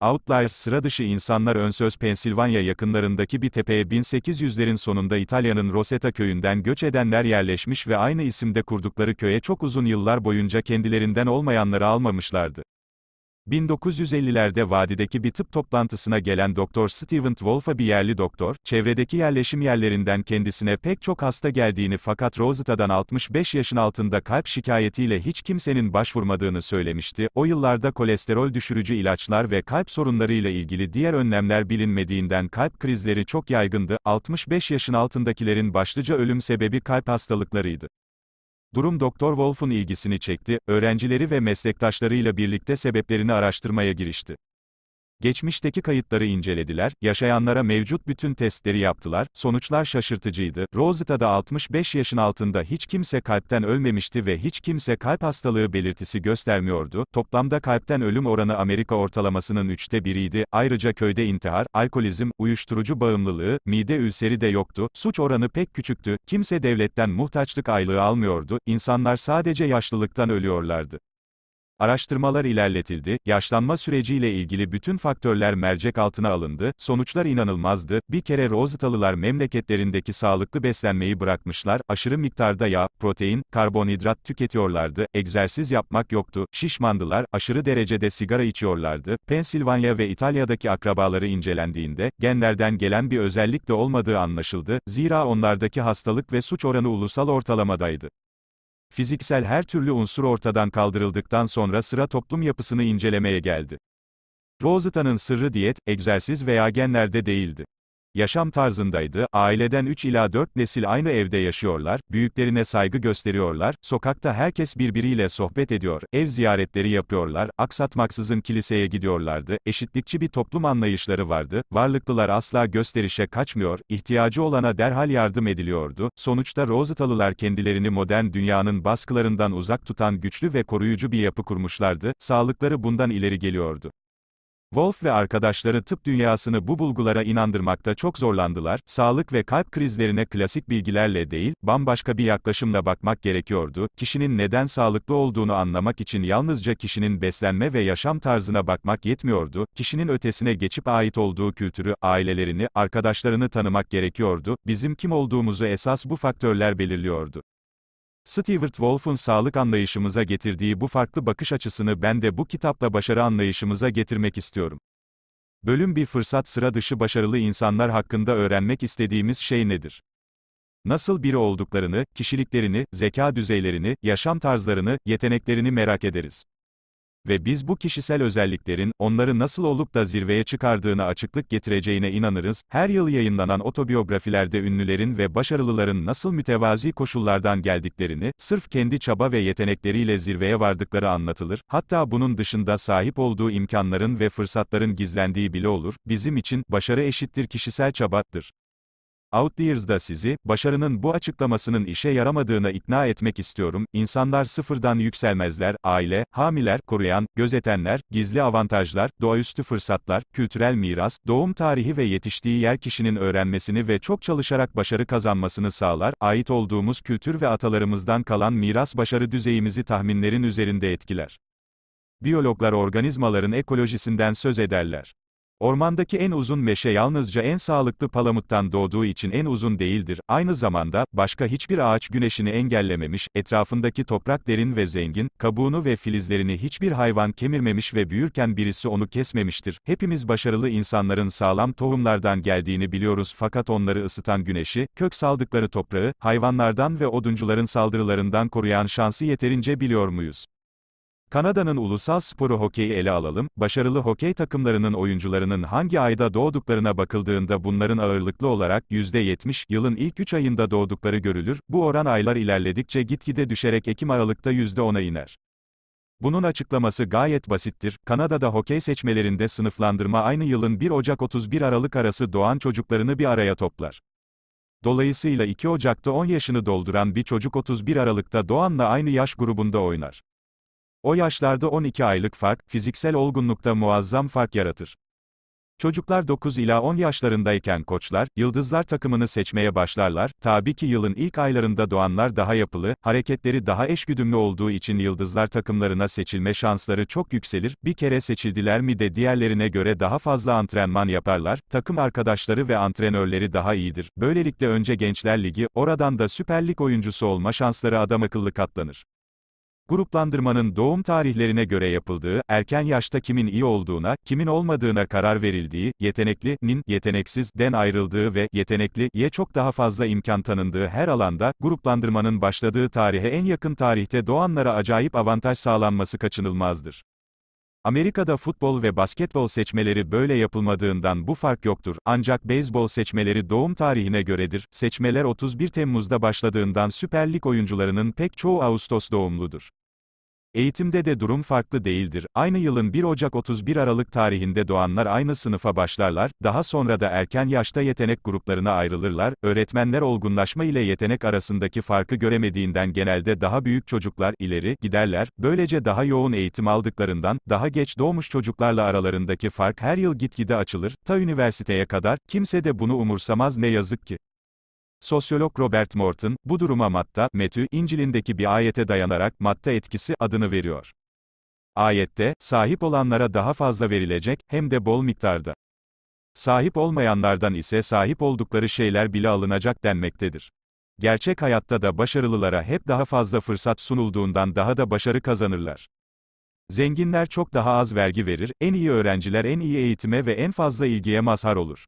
Outliers sıra dışı insanlar önsöz Pensilvanya yakınlarındaki bir tepeye 1800'lerin sonunda İtalya'nın Rosetta köyünden göç edenler yerleşmiş ve aynı isimde kurdukları köye çok uzun yıllar boyunca kendilerinden olmayanları almamışlardı. 1950'lerde vadideki bir tıp toplantısına gelen Doktor Steven Wolf'a bir yerli doktor, çevredeki yerleşim yerlerinden kendisine pek çok hasta geldiğini fakat Rosita'dan 65 yaşın altında kalp şikayetiyle hiç kimsenin başvurmadığını söylemişti. O yıllarda kolesterol düşürücü ilaçlar ve kalp sorunlarıyla ilgili diğer önlemler bilinmediğinden kalp krizleri çok yaygındı. 65 yaşın altındakilerin başlıca ölüm sebebi kalp hastalıklarıydı. Durum Doktor Wolf'un ilgisini çekti, öğrencileri ve meslektaşlarıyla birlikte sebeplerini araştırmaya girişti. Geçmişteki kayıtları incelediler, yaşayanlara mevcut bütün testleri yaptılar, sonuçlar şaşırtıcıydı. Rosetta'da 65 yaşın altında hiç kimse kalpten ölmemişti ve hiç kimse kalp hastalığı belirtisi göstermiyordu. Toplamda kalpten ölüm oranı Amerika ortalamasının üçte biriydi. Ayrıca köyde intihar, alkolizm, uyuşturucu bağımlılığı, mide ülseri de yoktu. Suç oranı pek küçüktü. Kimse devletten muhtaçlık aylığı almıyordu. İnsanlar sadece yaşlılıktan ölüyorlardı. Araştırmalar ilerletildi, yaşlanma süreciyle ilgili bütün faktörler mercek altına alındı, sonuçlar inanılmazdı, bir kere Roosevelt memleketlerindeki sağlıklı beslenmeyi bırakmışlar, aşırı miktarda yağ, protein, karbonhidrat tüketiyorlardı, egzersiz yapmak yoktu, şişmandılar, aşırı derecede sigara içiyorlardı, Pensilvanya ve İtalya'daki akrabaları incelendiğinde, genlerden gelen bir özellik de olmadığı anlaşıldı, zira onlardaki hastalık ve suç oranı ulusal ortalamadaydı. Fiziksel her türlü unsur ortadan kaldırıldıktan sonra sıra toplum yapısını incelemeye geldi. Roseta'nın sırrı diyet, egzersiz veya genlerde değildi yaşam tarzındaydı, aileden 3 ila 4 nesil aynı evde yaşıyorlar, büyüklerine saygı gösteriyorlar, sokakta herkes birbiriyle sohbet ediyor, ev ziyaretleri yapıyorlar, aksatmaksızın kiliseye gidiyorlardı, eşitlikçi bir toplum anlayışları vardı, varlıklılar asla gösterişe kaçmıyor, ihtiyacı olana derhal yardım ediliyordu, sonuçta Rosetalılar kendilerini modern dünyanın baskılarından uzak tutan güçlü ve koruyucu bir yapı kurmuşlardı, sağlıkları bundan ileri geliyordu. Wolf ve arkadaşları tıp dünyasını bu bulgulara inandırmakta çok zorlandılar, sağlık ve kalp krizlerine klasik bilgilerle değil, bambaşka bir yaklaşımla bakmak gerekiyordu, kişinin neden sağlıklı olduğunu anlamak için yalnızca kişinin beslenme ve yaşam tarzına bakmak yetmiyordu, kişinin ötesine geçip ait olduğu kültürü, ailelerini, arkadaşlarını tanımak gerekiyordu, bizim kim olduğumuzu esas bu faktörler belirliyordu. Stewart Wolf'un sağlık anlayışımıza getirdiği bu farklı bakış açısını ben de bu kitapla başarı anlayışımıza getirmek istiyorum. Bölüm bir fırsat sıra dışı başarılı insanlar hakkında öğrenmek istediğimiz şey nedir? Nasıl biri olduklarını, kişiliklerini, zeka düzeylerini, yaşam tarzlarını, yeteneklerini merak ederiz. Ve biz bu kişisel özelliklerin, onları nasıl olup da zirveye çıkardığını açıklık getireceğine inanırız. Her yıl yayınlanan otobiyografilerde ünlülerin ve başarılıların nasıl mütevazi koşullardan geldiklerini, sırf kendi çaba ve yetenekleriyle zirveye vardıkları anlatılır. Hatta bunun dışında sahip olduğu imkanların ve fırsatların gizlendiği bile olur. Bizim için, başarı eşittir kişisel çabattır. Outliers'da sizi, başarının bu açıklamasının işe yaramadığına ikna etmek istiyorum, İnsanlar sıfırdan yükselmezler, aile, hamiler, koruyan, gözetenler, gizli avantajlar, doğaüstü fırsatlar, kültürel miras, doğum tarihi ve yetiştiği yer kişinin öğrenmesini ve çok çalışarak başarı kazanmasını sağlar, ait olduğumuz kültür ve atalarımızdan kalan miras başarı düzeyimizi tahminlerin üzerinde etkiler. Biyologlar organizmaların ekolojisinden söz ederler. Ormandaki en uzun meşe yalnızca en sağlıklı palamuttan doğduğu için en uzun değildir, aynı zamanda, başka hiçbir ağaç güneşini engellememiş, etrafındaki toprak derin ve zengin, kabuğunu ve filizlerini hiçbir hayvan kemirmemiş ve büyürken birisi onu kesmemiştir. Hepimiz başarılı insanların sağlam tohumlardan geldiğini biliyoruz fakat onları ısıtan güneşi, kök saldıkları toprağı, hayvanlardan ve oduncuların saldırılarından koruyan şansı yeterince biliyor muyuz? Kanada'nın ulusal sporu hokeyi ele alalım, başarılı hokey takımlarının oyuncularının hangi ayda doğduklarına bakıldığında bunların ağırlıklı olarak %70 yılın ilk 3 ayında doğdukları görülür, bu oran aylar ilerledikçe gitgide düşerek Ekim-Aralık'ta %10'a iner. Bunun açıklaması gayet basittir. Kanada'da hokey seçmelerinde sınıflandırma aynı yılın 1 Ocak-31 Aralık arası doğan çocuklarını bir araya toplar. Dolayısıyla 2 Ocak'ta 10 yaşını dolduran bir çocuk 31 Aralık'ta doğanla aynı yaş grubunda oynar. O yaşlarda 12 aylık fark, fiziksel olgunlukta muazzam fark yaratır. Çocuklar 9 ila 10 yaşlarındayken koçlar, yıldızlar takımını seçmeye başlarlar, tabii ki yılın ilk aylarında doğanlar daha yapılı, hareketleri daha eşgüdümlü olduğu için yıldızlar takımlarına seçilme şansları çok yükselir, bir kere seçildiler mi de diğerlerine göre daha fazla antrenman yaparlar, takım arkadaşları ve antrenörleri daha iyidir, böylelikle önce Gençler Ligi, oradan da Süper Lig oyuncusu olma şansları adam akıllı katlanır. Gruplandırmanın doğum tarihlerine göre yapıldığı, erken yaşta kimin iyi olduğuna, kimin olmadığına karar verildiği, yetenekli, nin, yeteneksiz, den ayrıldığı ve yetenekli, ye çok daha fazla imkan tanındığı her alanda, gruplandırmanın başladığı tarihe en yakın tarihte doğanlara acayip avantaj sağlanması kaçınılmazdır. Amerika'da futbol ve basketbol seçmeleri böyle yapılmadığından bu fark yoktur, ancak beyzbol seçmeleri doğum tarihine göredir, seçmeler 31 Temmuz'da başladığından süperlik oyuncularının pek çoğu Ağustos doğumludur. Eğitimde de durum farklı değildir. Aynı yılın 1 Ocak-31 Aralık tarihinde doğanlar aynı sınıfa başlarlar, daha sonra da erken yaşta yetenek gruplarına ayrılırlar, öğretmenler olgunlaşma ile yetenek arasındaki farkı göremediğinden genelde daha büyük çocuklar ileri giderler, böylece daha yoğun eğitim aldıklarından, daha geç doğmuş çocuklarla aralarındaki fark her yıl gitgide açılır, ta üniversiteye kadar, kimse de bunu umursamaz ne yazık ki. Sosyolog Robert Morton, bu duruma matta, metü, İncil'indeki bir ayete dayanarak matta etkisi adını veriyor. Ayette, sahip olanlara daha fazla verilecek, hem de bol miktarda. Sahip olmayanlardan ise sahip oldukları şeyler bile alınacak denmektedir. Gerçek hayatta da başarılılara hep daha fazla fırsat sunulduğundan daha da başarı kazanırlar. Zenginler çok daha az vergi verir, en iyi öğrenciler en iyi eğitime ve en fazla ilgiye mazhar olur.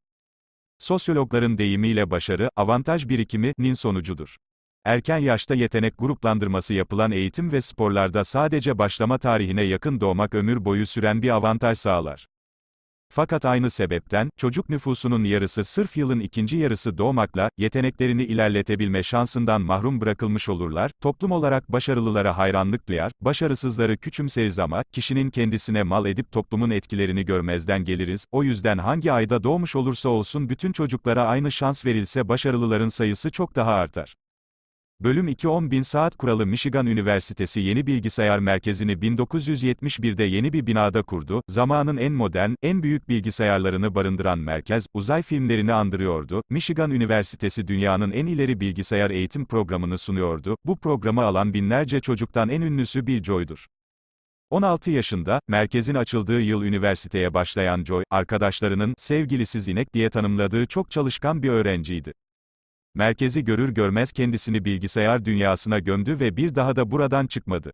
Sosyologların deyimiyle başarı, avantaj birikimi, nin sonucudur. Erken yaşta yetenek gruplandırması yapılan eğitim ve sporlarda sadece başlama tarihine yakın doğmak ömür boyu süren bir avantaj sağlar. Fakat aynı sebepten, çocuk nüfusunun yarısı sırf yılın ikinci yarısı doğmakla, yeteneklerini ilerletebilme şansından mahrum bırakılmış olurlar, toplum olarak başarılılara hayranlık duyar, başarısızları küçümseriz ama, kişinin kendisine mal edip toplumun etkilerini görmezden geliriz, o yüzden hangi ayda doğmuş olursa olsun bütün çocuklara aynı şans verilse başarılıların sayısı çok daha artar. Bölüm 2 10.000 saat kuralı Michigan Üniversitesi yeni bilgisayar merkezini 1971'de yeni bir binada kurdu, zamanın en modern, en büyük bilgisayarlarını barındıran merkez, uzay filmlerini andırıyordu, Michigan Üniversitesi dünyanın en ileri bilgisayar eğitim programını sunuyordu, bu programı alan binlerce çocuktan en ünlüsü Bill Joy'dur. 16 yaşında, merkezin açıldığı yıl üniversiteye başlayan Joy, arkadaşlarının, sevgilisiz inek diye tanımladığı çok çalışkan bir öğrenciydi. Merkezi görür görmez kendisini bilgisayar dünyasına gömdü ve bir daha da buradan çıkmadı.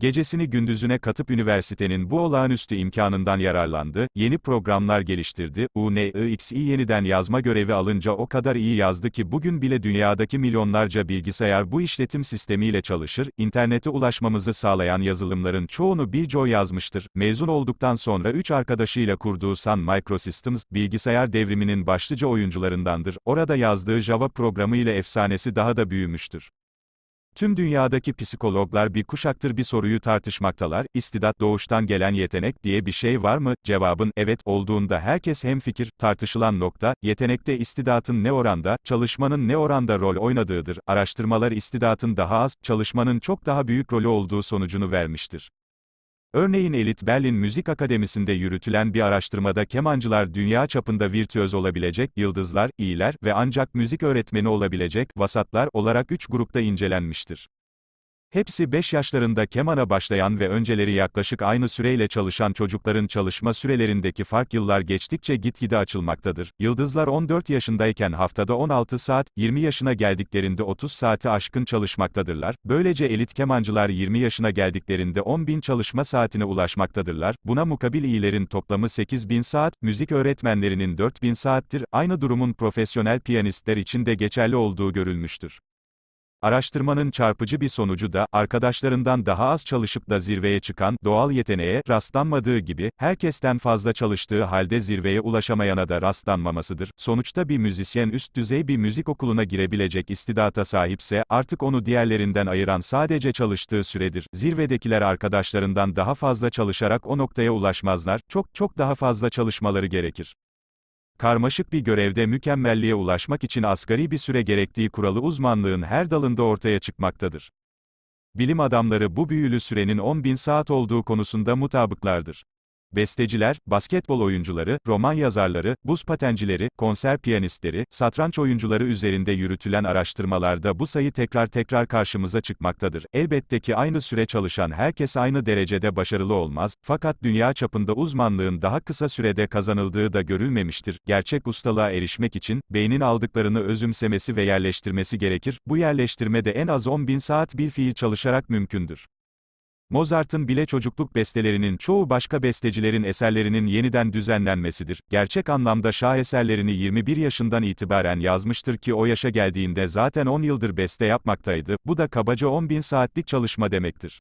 Gecesini gündüzüne katıp üniversitenin bu olağanüstü imkanından yararlandı, yeni programlar geliştirdi, UNIXI yeniden yazma görevi alınca o kadar iyi yazdı ki bugün bile dünyadaki milyonlarca bilgisayar bu işletim sistemiyle çalışır, internete ulaşmamızı sağlayan yazılımların çoğunu Bill yazmıştır. Mezun olduktan sonra 3 arkadaşıyla kurduğu Sun Microsystems, bilgisayar devriminin başlıca oyuncularındandır, orada yazdığı Java programı ile efsanesi daha da büyümüştür. Tüm dünyadaki psikologlar bir kuşaktır bir soruyu tartışmaktalar, istidat doğuştan gelen yetenek diye bir şey var mı? Cevabın evet olduğunda herkes hemfikir, tartışılan nokta, yetenekte istidatın ne oranda, çalışmanın ne oranda rol oynadığıdır. Araştırmalar istidatın daha az, çalışmanın çok daha büyük rolü olduğu sonucunu vermiştir. Örneğin Elit Berlin Müzik Akademisi'nde yürütülen bir araştırmada kemancılar dünya çapında virtüöz olabilecek yıldızlar, iyiler ve ancak müzik öğretmeni olabilecek vasatlar olarak üç grupta incelenmiştir. Hepsi 5 yaşlarında kemana başlayan ve önceleri yaklaşık aynı süreyle çalışan çocukların çalışma sürelerindeki fark yıllar geçtikçe gitgide açılmaktadır. Yıldızlar 14 yaşındayken haftada 16 saat, 20 yaşına geldiklerinde 30 saati aşkın çalışmaktadırlar. Böylece elit kemancılar 20 yaşına geldiklerinde 10 bin çalışma saatine ulaşmaktadırlar. Buna mukabil iyilerin toplamı 8 bin saat, müzik öğretmenlerinin 4 bin saattir. Aynı durumun profesyonel piyanistler için de geçerli olduğu görülmüştür. Araştırmanın çarpıcı bir sonucu da, arkadaşlarından daha az çalışıp da zirveye çıkan, doğal yeteneğe, rastlanmadığı gibi, herkesten fazla çalıştığı halde zirveye ulaşamayana da rastlanmamasıdır. Sonuçta bir müzisyen üst düzey bir müzik okuluna girebilecek istidata sahipse, artık onu diğerlerinden ayıran sadece çalıştığı süredir. Zirvedekiler arkadaşlarından daha fazla çalışarak o noktaya ulaşmazlar, çok çok daha fazla çalışmaları gerekir. Karmaşık bir görevde mükemmelliğe ulaşmak için asgari bir süre gerektiği kuralı uzmanlığın her dalında ortaya çıkmaktadır. Bilim adamları bu büyülü sürenin 10.000 saat olduğu konusunda mutabıklardır. Besteciler, basketbol oyuncuları, roman yazarları, buz patencileri, konser piyanistleri, satranç oyuncuları üzerinde yürütülen araştırmalarda bu sayı tekrar tekrar karşımıza çıkmaktadır. Elbette ki aynı süre çalışan herkes aynı derecede başarılı olmaz, fakat dünya çapında uzmanlığın daha kısa sürede kazanıldığı da görülmemiştir. Gerçek ustalığa erişmek için, beynin aldıklarını özümsemesi ve yerleştirmesi gerekir, bu yerleştirme de en az 10.000 saat bir fiil çalışarak mümkündür. Mozart'ın bile çocukluk bestelerinin çoğu başka bestecilerin eserlerinin yeniden düzenlenmesidir. Gerçek anlamda eserlerini 21 yaşından itibaren yazmıştır ki o yaşa geldiğinde zaten 10 yıldır beste yapmaktaydı, bu da kabaca 10 bin saatlik çalışma demektir.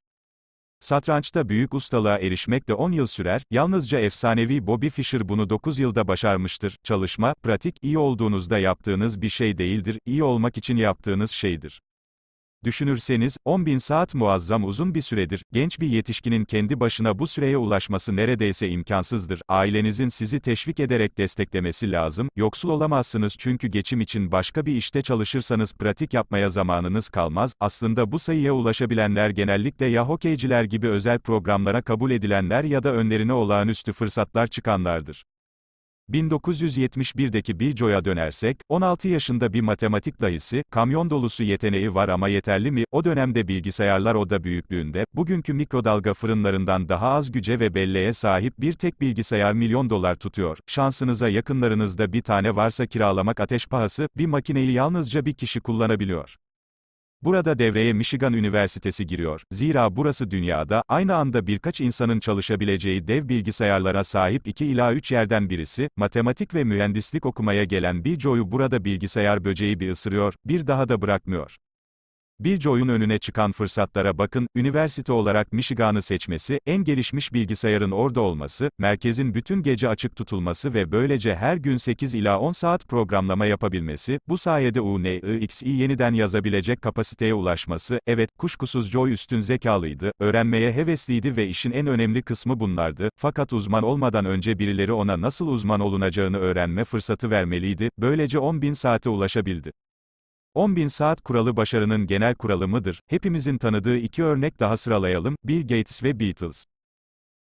Satrançta büyük ustalığa erişmek de 10 yıl sürer, yalnızca efsanevi Bobby Fischer bunu 9 yılda başarmıştır. Çalışma, pratik, iyi olduğunuzda yaptığınız bir şey değildir, iyi olmak için yaptığınız şeydir. Düşünürseniz, 10 bin saat muazzam uzun bir süredir, genç bir yetişkinin kendi başına bu süreye ulaşması neredeyse imkansızdır. Ailenizin sizi teşvik ederek desteklemesi lazım, yoksul olamazsınız çünkü geçim için başka bir işte çalışırsanız pratik yapmaya zamanınız kalmaz. Aslında bu sayıya ulaşabilenler genellikle ya hokeyciler gibi özel programlara kabul edilenler ya da önlerine olağanüstü fırsatlar çıkanlardır. 1971'deki bir Bijo'ya dönersek, 16 yaşında bir matematik dayısı, kamyon dolusu yeteneği var ama yeterli mi, o dönemde bilgisayarlar oda büyüklüğünde, bugünkü mikrodalga fırınlarından daha az güce ve belleğe sahip bir tek bilgisayar milyon dolar tutuyor. Şansınıza yakınlarınızda bir tane varsa kiralamak ateş pahası, bir makineyi yalnızca bir kişi kullanabiliyor. Burada devreye Michigan Üniversitesi giriyor. Zira burası dünyada, aynı anda birkaç insanın çalışabileceği dev bilgisayarlara sahip 2 ila 3 yerden birisi, matematik ve mühendislik okumaya gelen bir Joe'yu burada bilgisayar böceği bir ısırıyor, bir daha da bırakmıyor. Biljoy'un önüne çıkan fırsatlara bakın, üniversite olarak Michigan'ı seçmesi, en gelişmiş bilgisayarın orada olması, merkezin bütün gece açık tutulması ve böylece her gün 8 ila 10 saat programlama yapabilmesi, bu sayede UNIX'i yeniden yazabilecek kapasiteye ulaşması, evet, kuşkusuz Joy üstün zekalıydı, öğrenmeye hevesliydi ve işin en önemli kısmı bunlardı, fakat uzman olmadan önce birileri ona nasıl uzman olunacağını öğrenme fırsatı vermeliydi, böylece bin saate ulaşabildi. 10.000 saat kuralı başarının genel kuralı mıdır? Hepimizin tanıdığı iki örnek daha sıralayalım, Bill Gates ve Beatles.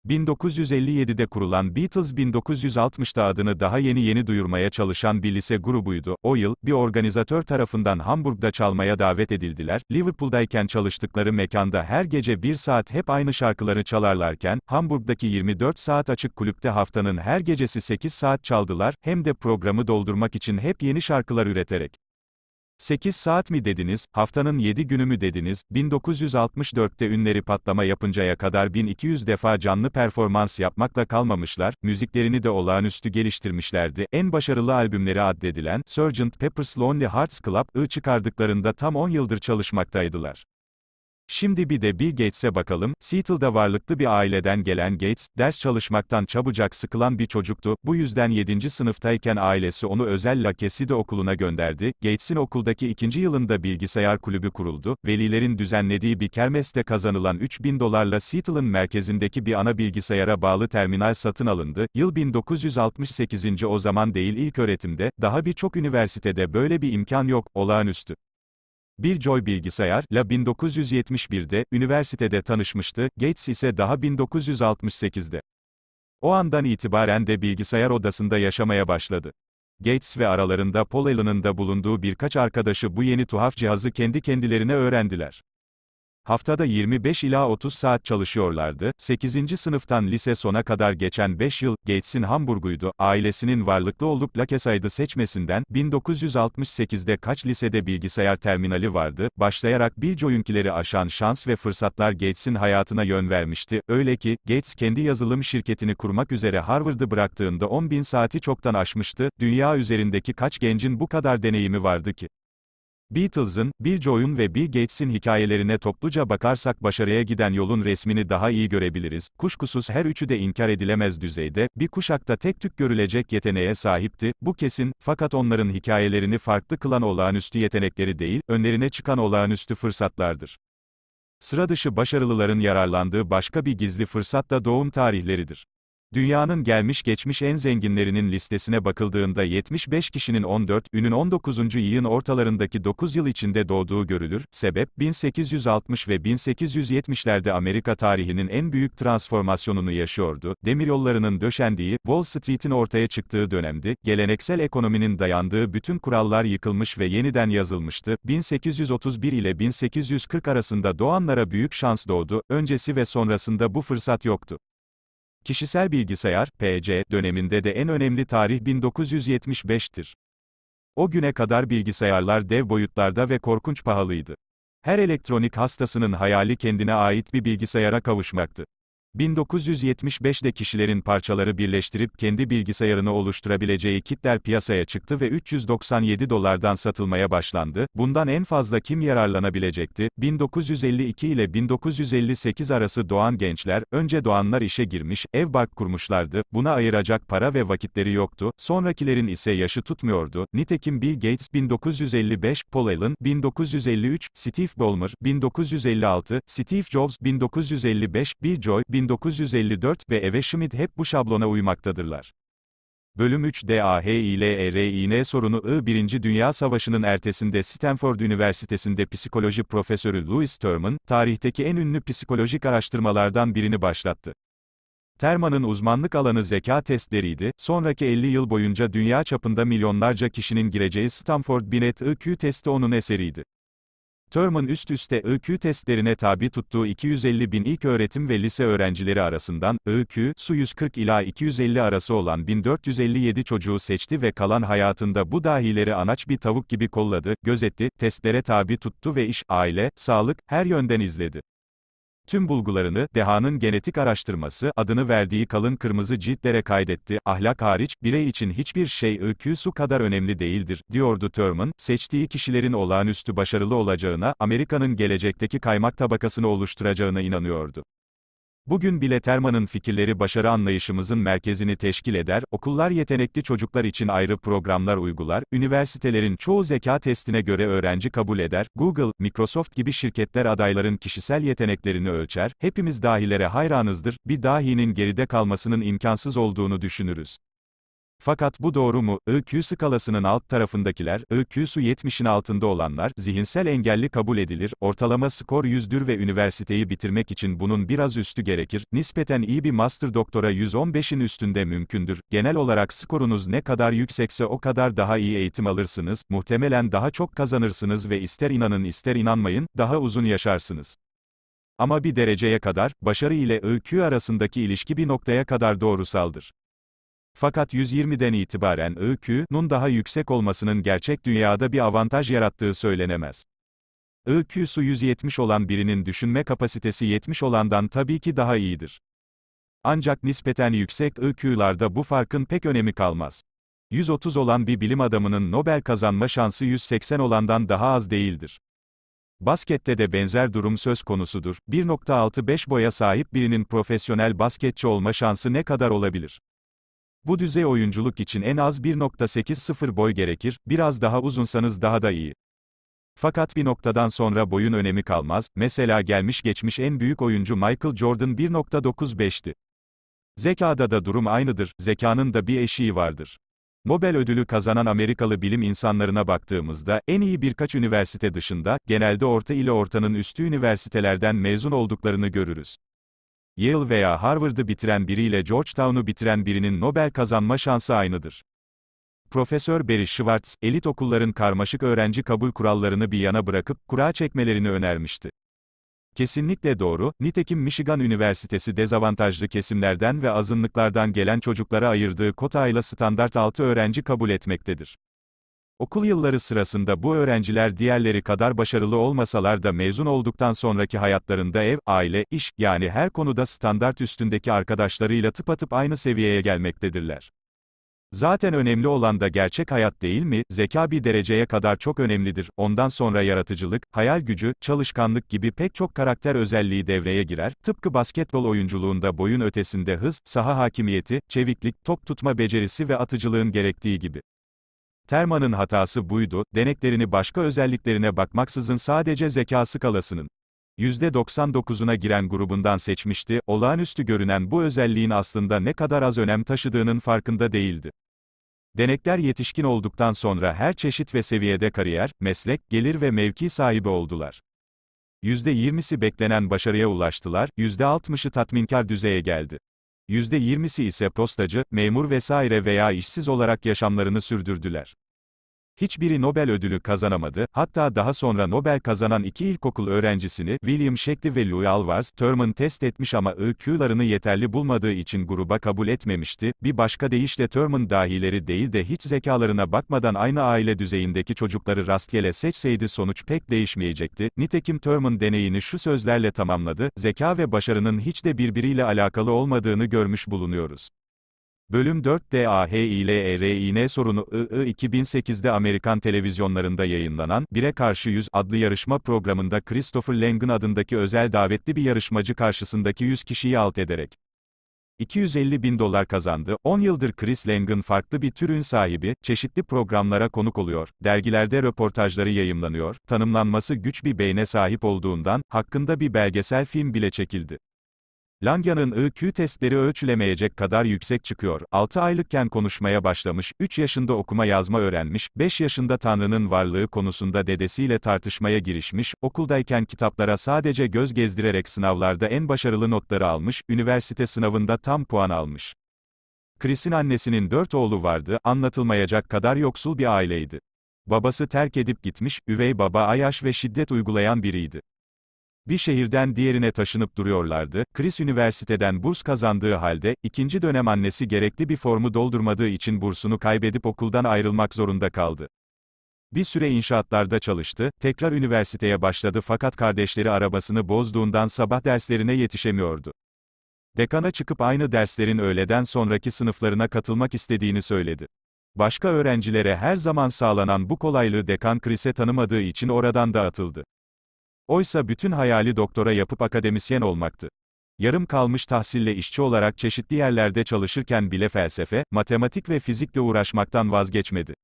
1957'de kurulan Beatles 1960'da adını daha yeni yeni duyurmaya çalışan bir lise grubuydu. O yıl, bir organizatör tarafından Hamburg'da çalmaya davet edildiler. Liverpool'dayken çalıştıkları mekanda her gece bir saat hep aynı şarkıları çalarlarken, Hamburg'daki 24 saat açık kulüpte haftanın her gecesi 8 saat çaldılar, hem de programı doldurmak için hep yeni şarkılar üreterek. 8 saat mi dediniz, haftanın 7 günü mü dediniz, 1964'te ünleri patlama yapıncaya kadar 1200 defa canlı performans yapmakla kalmamışlar, müziklerini de olağanüstü geliştirmişlerdi. En başarılı albümleri addedilen, Sgt. Pepper's Lonely Hearts Club, I çıkardıklarında tam 10 yıldır çalışmaktaydılar. Şimdi bir de Bill Gates'e bakalım. Seattle'da varlıklı bir aileden gelen Gates, ders çalışmaktan çabucak sıkılan bir çocuktu. Bu yüzden 7. sınıftayken ailesi onu özel La de okuluna gönderdi. Gates'in okuldaki ikinci yılında bilgisayar kulübü kuruldu. Velilerin düzenlediği bir kermeste kazanılan 3000 dolarla Seattle'ın merkezindeki bir ana bilgisayara bağlı terminal satın alındı. Yıl 1968. o zaman değil ilk öğretimde, daha birçok üniversitede böyle bir imkan yok, olağanüstü. Bir Joy bilgisayar, la 1971'de, üniversitede tanışmıştı, Gates ise daha 1968'de. O andan itibaren de bilgisayar odasında yaşamaya başladı. Gates ve aralarında Paul Allen'ın da bulunduğu birkaç arkadaşı bu yeni tuhaf cihazı kendi kendilerine öğrendiler. Haftada 25 ila 30 saat çalışıyorlardı. 8. sınıftan lise sona kadar geçen 5 yıl, Gates'in Hamburg'uydu. Ailesinin varlıklı olup Lakesaydı seçmesinden, 1968'de kaç lisede bilgisayar terminali vardı, başlayarak Biljoy'unkileri aşan şans ve fırsatlar Gates'in hayatına yön vermişti. Öyle ki, Gates kendi yazılım şirketini kurmak üzere Harvard'ı bıraktığında 10 bin saati çoktan aşmıştı. Dünya üzerindeki kaç gencin bu kadar deneyimi vardı ki? Beatles'ın, Bill Joy'un ve Bill Gates'in hikayelerine topluca bakarsak başarıya giden yolun resmini daha iyi görebiliriz. Kuşkusuz her üçü de inkar edilemez düzeyde, bir kuşakta tek tük görülecek yeteneğe sahipti, bu kesin, fakat onların hikayelerini farklı kılan olağanüstü yetenekleri değil, önlerine çıkan olağanüstü fırsatlardır. Sıra dışı başarılıların yararlandığı başka bir gizli fırsat da doğum tarihleridir. Dünyanın gelmiş geçmiş en zenginlerinin listesine bakıldığında 75 kişinin 14 ünün 19. yılın ortalarındaki 9 yıl içinde doğduğu görülür. Sebep 1860 ve 1870'lerde Amerika tarihinin en büyük transformasyonunu yaşıyordu. Demiryollarının döşendiği, Wall Street'in ortaya çıktığı dönemdi. Geleneksel ekonominin dayandığı bütün kurallar yıkılmış ve yeniden yazılmıştı. 1831 ile 1840 arasında doğanlara büyük şans doğdu. Öncesi ve sonrasında bu fırsat yoktu. Kişisel bilgisayar, PC, döneminde de en önemli tarih 1975'tir. O güne kadar bilgisayarlar dev boyutlarda ve korkunç pahalıydı. Her elektronik hastasının hayali kendine ait bir bilgisayara kavuşmaktı. 1975'de kişilerin parçaları birleştirip kendi bilgisayarını oluşturabileceği kitler piyasaya çıktı ve 397 dolardan satılmaya başlandı. Bundan en fazla kim yararlanabilecekti? 1952 ile 1958 arası doğan gençler, önce doğanlar işe girmiş, ev bark kurmuşlardı, buna ayıracak para ve vakitleri yoktu, sonrakilerin ise yaşı tutmuyordu. Nitekim Bill Gates 1955, Paul Allen 1953, Steve Ballmer 1956, Steve Jobs 1955, Bill Joy 1955, 1954 ve Eve Schmidt hep bu şablona uymaktadırlar. Bölüm 3 DAHİLERİN e sorunu I. 1. Dünya Savaşı'nın ertesinde Stanford Üniversitesi'nde psikoloji profesörü Louis Terman, tarihteki en ünlü psikolojik araştırmalardan birini başlattı. Terman'ın uzmanlık alanı zeka testleriydi, sonraki 50 yıl boyunca dünya çapında milyonlarca kişinin gireceği Stanford Binet IQ testi onun eseriydi. Thurman üst üste IQ testlerine tabi tuttuğu 250 bin ilk öğretim ve lise öğrencileri arasından, IQ, su 140 ila 250 arası olan 1457 çocuğu seçti ve kalan hayatında bu dahileri anaç bir tavuk gibi kolladı, gözetti, testlere tabi tuttu ve iş, aile, sağlık, her yönden izledi. Tüm bulgularını, Deha'nın Genetik Araştırması adını verdiği kalın kırmızı ciltlere kaydetti, ahlak hariç, birey için hiçbir şey öyküsü kadar önemli değildir, diyordu Thurman, seçtiği kişilerin olağanüstü başarılı olacağına, Amerika'nın gelecekteki kaymak tabakasını oluşturacağına inanıyordu. Bugün bile Terman'ın fikirleri başarı anlayışımızın merkezini teşkil eder, okullar yetenekli çocuklar için ayrı programlar uygular, üniversitelerin çoğu zeka testine göre öğrenci kabul eder, Google, Microsoft gibi şirketler adayların kişisel yeteneklerini ölçer, hepimiz dahilere hayranızdır, bir dahinin geride kalmasının imkansız olduğunu düşünürüz. Fakat bu doğru mu? IQ skalasının alt tarafındakiler, IQ'su 70'in altında olanlar, zihinsel engelli kabul edilir, ortalama skor 100'dür ve üniversiteyi bitirmek için bunun biraz üstü gerekir, nispeten iyi bir master doktora 115'in üstünde mümkündür, genel olarak skorunuz ne kadar yüksekse o kadar daha iyi eğitim alırsınız, muhtemelen daha çok kazanırsınız ve ister inanın ister inanmayın, daha uzun yaşarsınız. Ama bir dereceye kadar, başarı ile IQ arasındaki ilişki bir noktaya kadar doğrusaldır. Fakat 120'den itibaren IQ'nun daha yüksek olmasının gerçek dünyada bir avantaj yarattığı söylenemez. IQ'su 170 olan birinin düşünme kapasitesi 70 olandan tabii ki daha iyidir. Ancak nispeten yüksek IQ'larda bu farkın pek önemi kalmaz. 130 olan bir bilim adamının Nobel kazanma şansı 180 olandan daha az değildir. Baskette de benzer durum söz konusudur. 1.65 boya sahip birinin profesyonel basketçi olma şansı ne kadar olabilir? Bu düzey oyunculuk için en az 1.80 boy gerekir, biraz daha uzunsanız daha da iyi. Fakat bir noktadan sonra boyun önemi kalmaz, mesela gelmiş geçmiş en büyük oyuncu Michael Jordan 1.95'ti. Zekada da durum aynıdır, zekanın da bir eşiği vardır. Nobel ödülü kazanan Amerikalı bilim insanlarına baktığımızda, en iyi birkaç üniversite dışında, genelde orta ile ortanın üstü üniversitelerden mezun olduklarını görürüz. Yale veya Harvard'ı bitiren biriyle Georgetown'u bitiren birinin Nobel kazanma şansı aynıdır. Profesör Barry Schwartz, elit okulların karmaşık öğrenci kabul kurallarını bir yana bırakıp kura çekmelerini önermişti. Kesinlikle doğru, nitekim Michigan Üniversitesi dezavantajlı kesimlerden ve azınlıklardan gelen çocuklara ayırdığı kota ile standart altı öğrenci kabul etmektedir. Okul yılları sırasında bu öğrenciler diğerleri kadar başarılı olmasalar da mezun olduktan sonraki hayatlarında ev, aile, iş, yani her konuda standart üstündeki arkadaşlarıyla tıpatıp aynı seviyeye gelmektedirler. Zaten önemli olan da gerçek hayat değil mi? Zeka bir dereceye kadar çok önemlidir. Ondan sonra yaratıcılık, hayal gücü, çalışkanlık gibi pek çok karakter özelliği devreye girer. Tıpkı basketbol oyunculuğunda boyun ötesinde hız, saha hakimiyeti, çeviklik, top tutma becerisi ve atıcılığın gerektiği gibi. Terman'ın hatası buydu, deneklerini başka özelliklerine bakmaksızın sadece zeka skalasının %99'una giren grubundan seçmişti, olağanüstü görünen bu özelliğin aslında ne kadar az önem taşıdığının farkında değildi. Denekler yetişkin olduktan sonra her çeşit ve seviyede kariyer, meslek, gelir ve mevki sahibi oldular. %20'si beklenen başarıya ulaştılar, %60'ı tatminkar düzeye geldi. %20'si ise postacı, memur vesaire veya işsiz olarak yaşamlarını sürdürdüler. Hiçbiri Nobel ödülü kazanamadı, hatta daha sonra Nobel kazanan iki ilkokul öğrencisini, William Shakespeare ve Louis Alvars, Thurman test etmiş ama IQ'larını yeterli bulmadığı için gruba kabul etmemişti, bir başka deyişle Thurman dahileri değil de hiç zekalarına bakmadan aynı aile düzeyindeki çocukları rastgele seçseydi sonuç pek değişmeyecekti, nitekim Thurman deneyini şu sözlerle tamamladı, zeka ve başarının hiç de birbiriyle alakalı olmadığını görmüş bulunuyoruz. Bölüm 4 DAHİLERİN sorunu II 2008'de Amerikan televizyonlarında yayınlanan Bire Karşı 100 adlı yarışma programında Christopher Langan adındaki özel davetli bir yarışmacı karşısındaki 100 kişiyi alt ederek 250 bin dolar kazandı. 10 yıldır Chris Langan farklı bir türün sahibi, çeşitli programlara konuk oluyor, dergilerde röportajları yayımlanıyor, tanımlanması güç bir beyne sahip olduğundan, hakkında bir belgesel film bile çekildi. Langya'nın IQ testleri ölçülemeyecek kadar yüksek çıkıyor. 6 aylıkken konuşmaya başlamış, 3 yaşında okuma yazma öğrenmiş, 5 yaşında Tanrı'nın varlığı konusunda dedesiyle tartışmaya girişmiş, okuldayken kitaplara sadece göz gezdirerek sınavlarda en başarılı notları almış, üniversite sınavında tam puan almış. Chris'in annesinin 4 oğlu vardı, anlatılmayacak kadar yoksul bir aileydi. Babası terk edip gitmiş, üvey baba ayaş ve şiddet uygulayan biriydi bir şehirden diğerine taşınıp duruyorlardı, Chris üniversiteden burs kazandığı halde, ikinci dönem annesi gerekli bir formu doldurmadığı için bursunu kaybedip okuldan ayrılmak zorunda kaldı. Bir süre inşaatlarda çalıştı, tekrar üniversiteye başladı fakat kardeşleri arabasını bozduğundan sabah derslerine yetişemiyordu. Dekana çıkıp aynı derslerin öğleden sonraki sınıflarına katılmak istediğini söyledi. Başka öğrencilere her zaman sağlanan bu kolaylığı dekan Chris'e tanımadığı için oradan da atıldı. Oysa bütün hayali doktora yapıp akademisyen olmaktı. Yarım kalmış tahsille işçi olarak çeşitli yerlerde çalışırken bile felsefe, matematik ve fizikle uğraşmaktan vazgeçmedi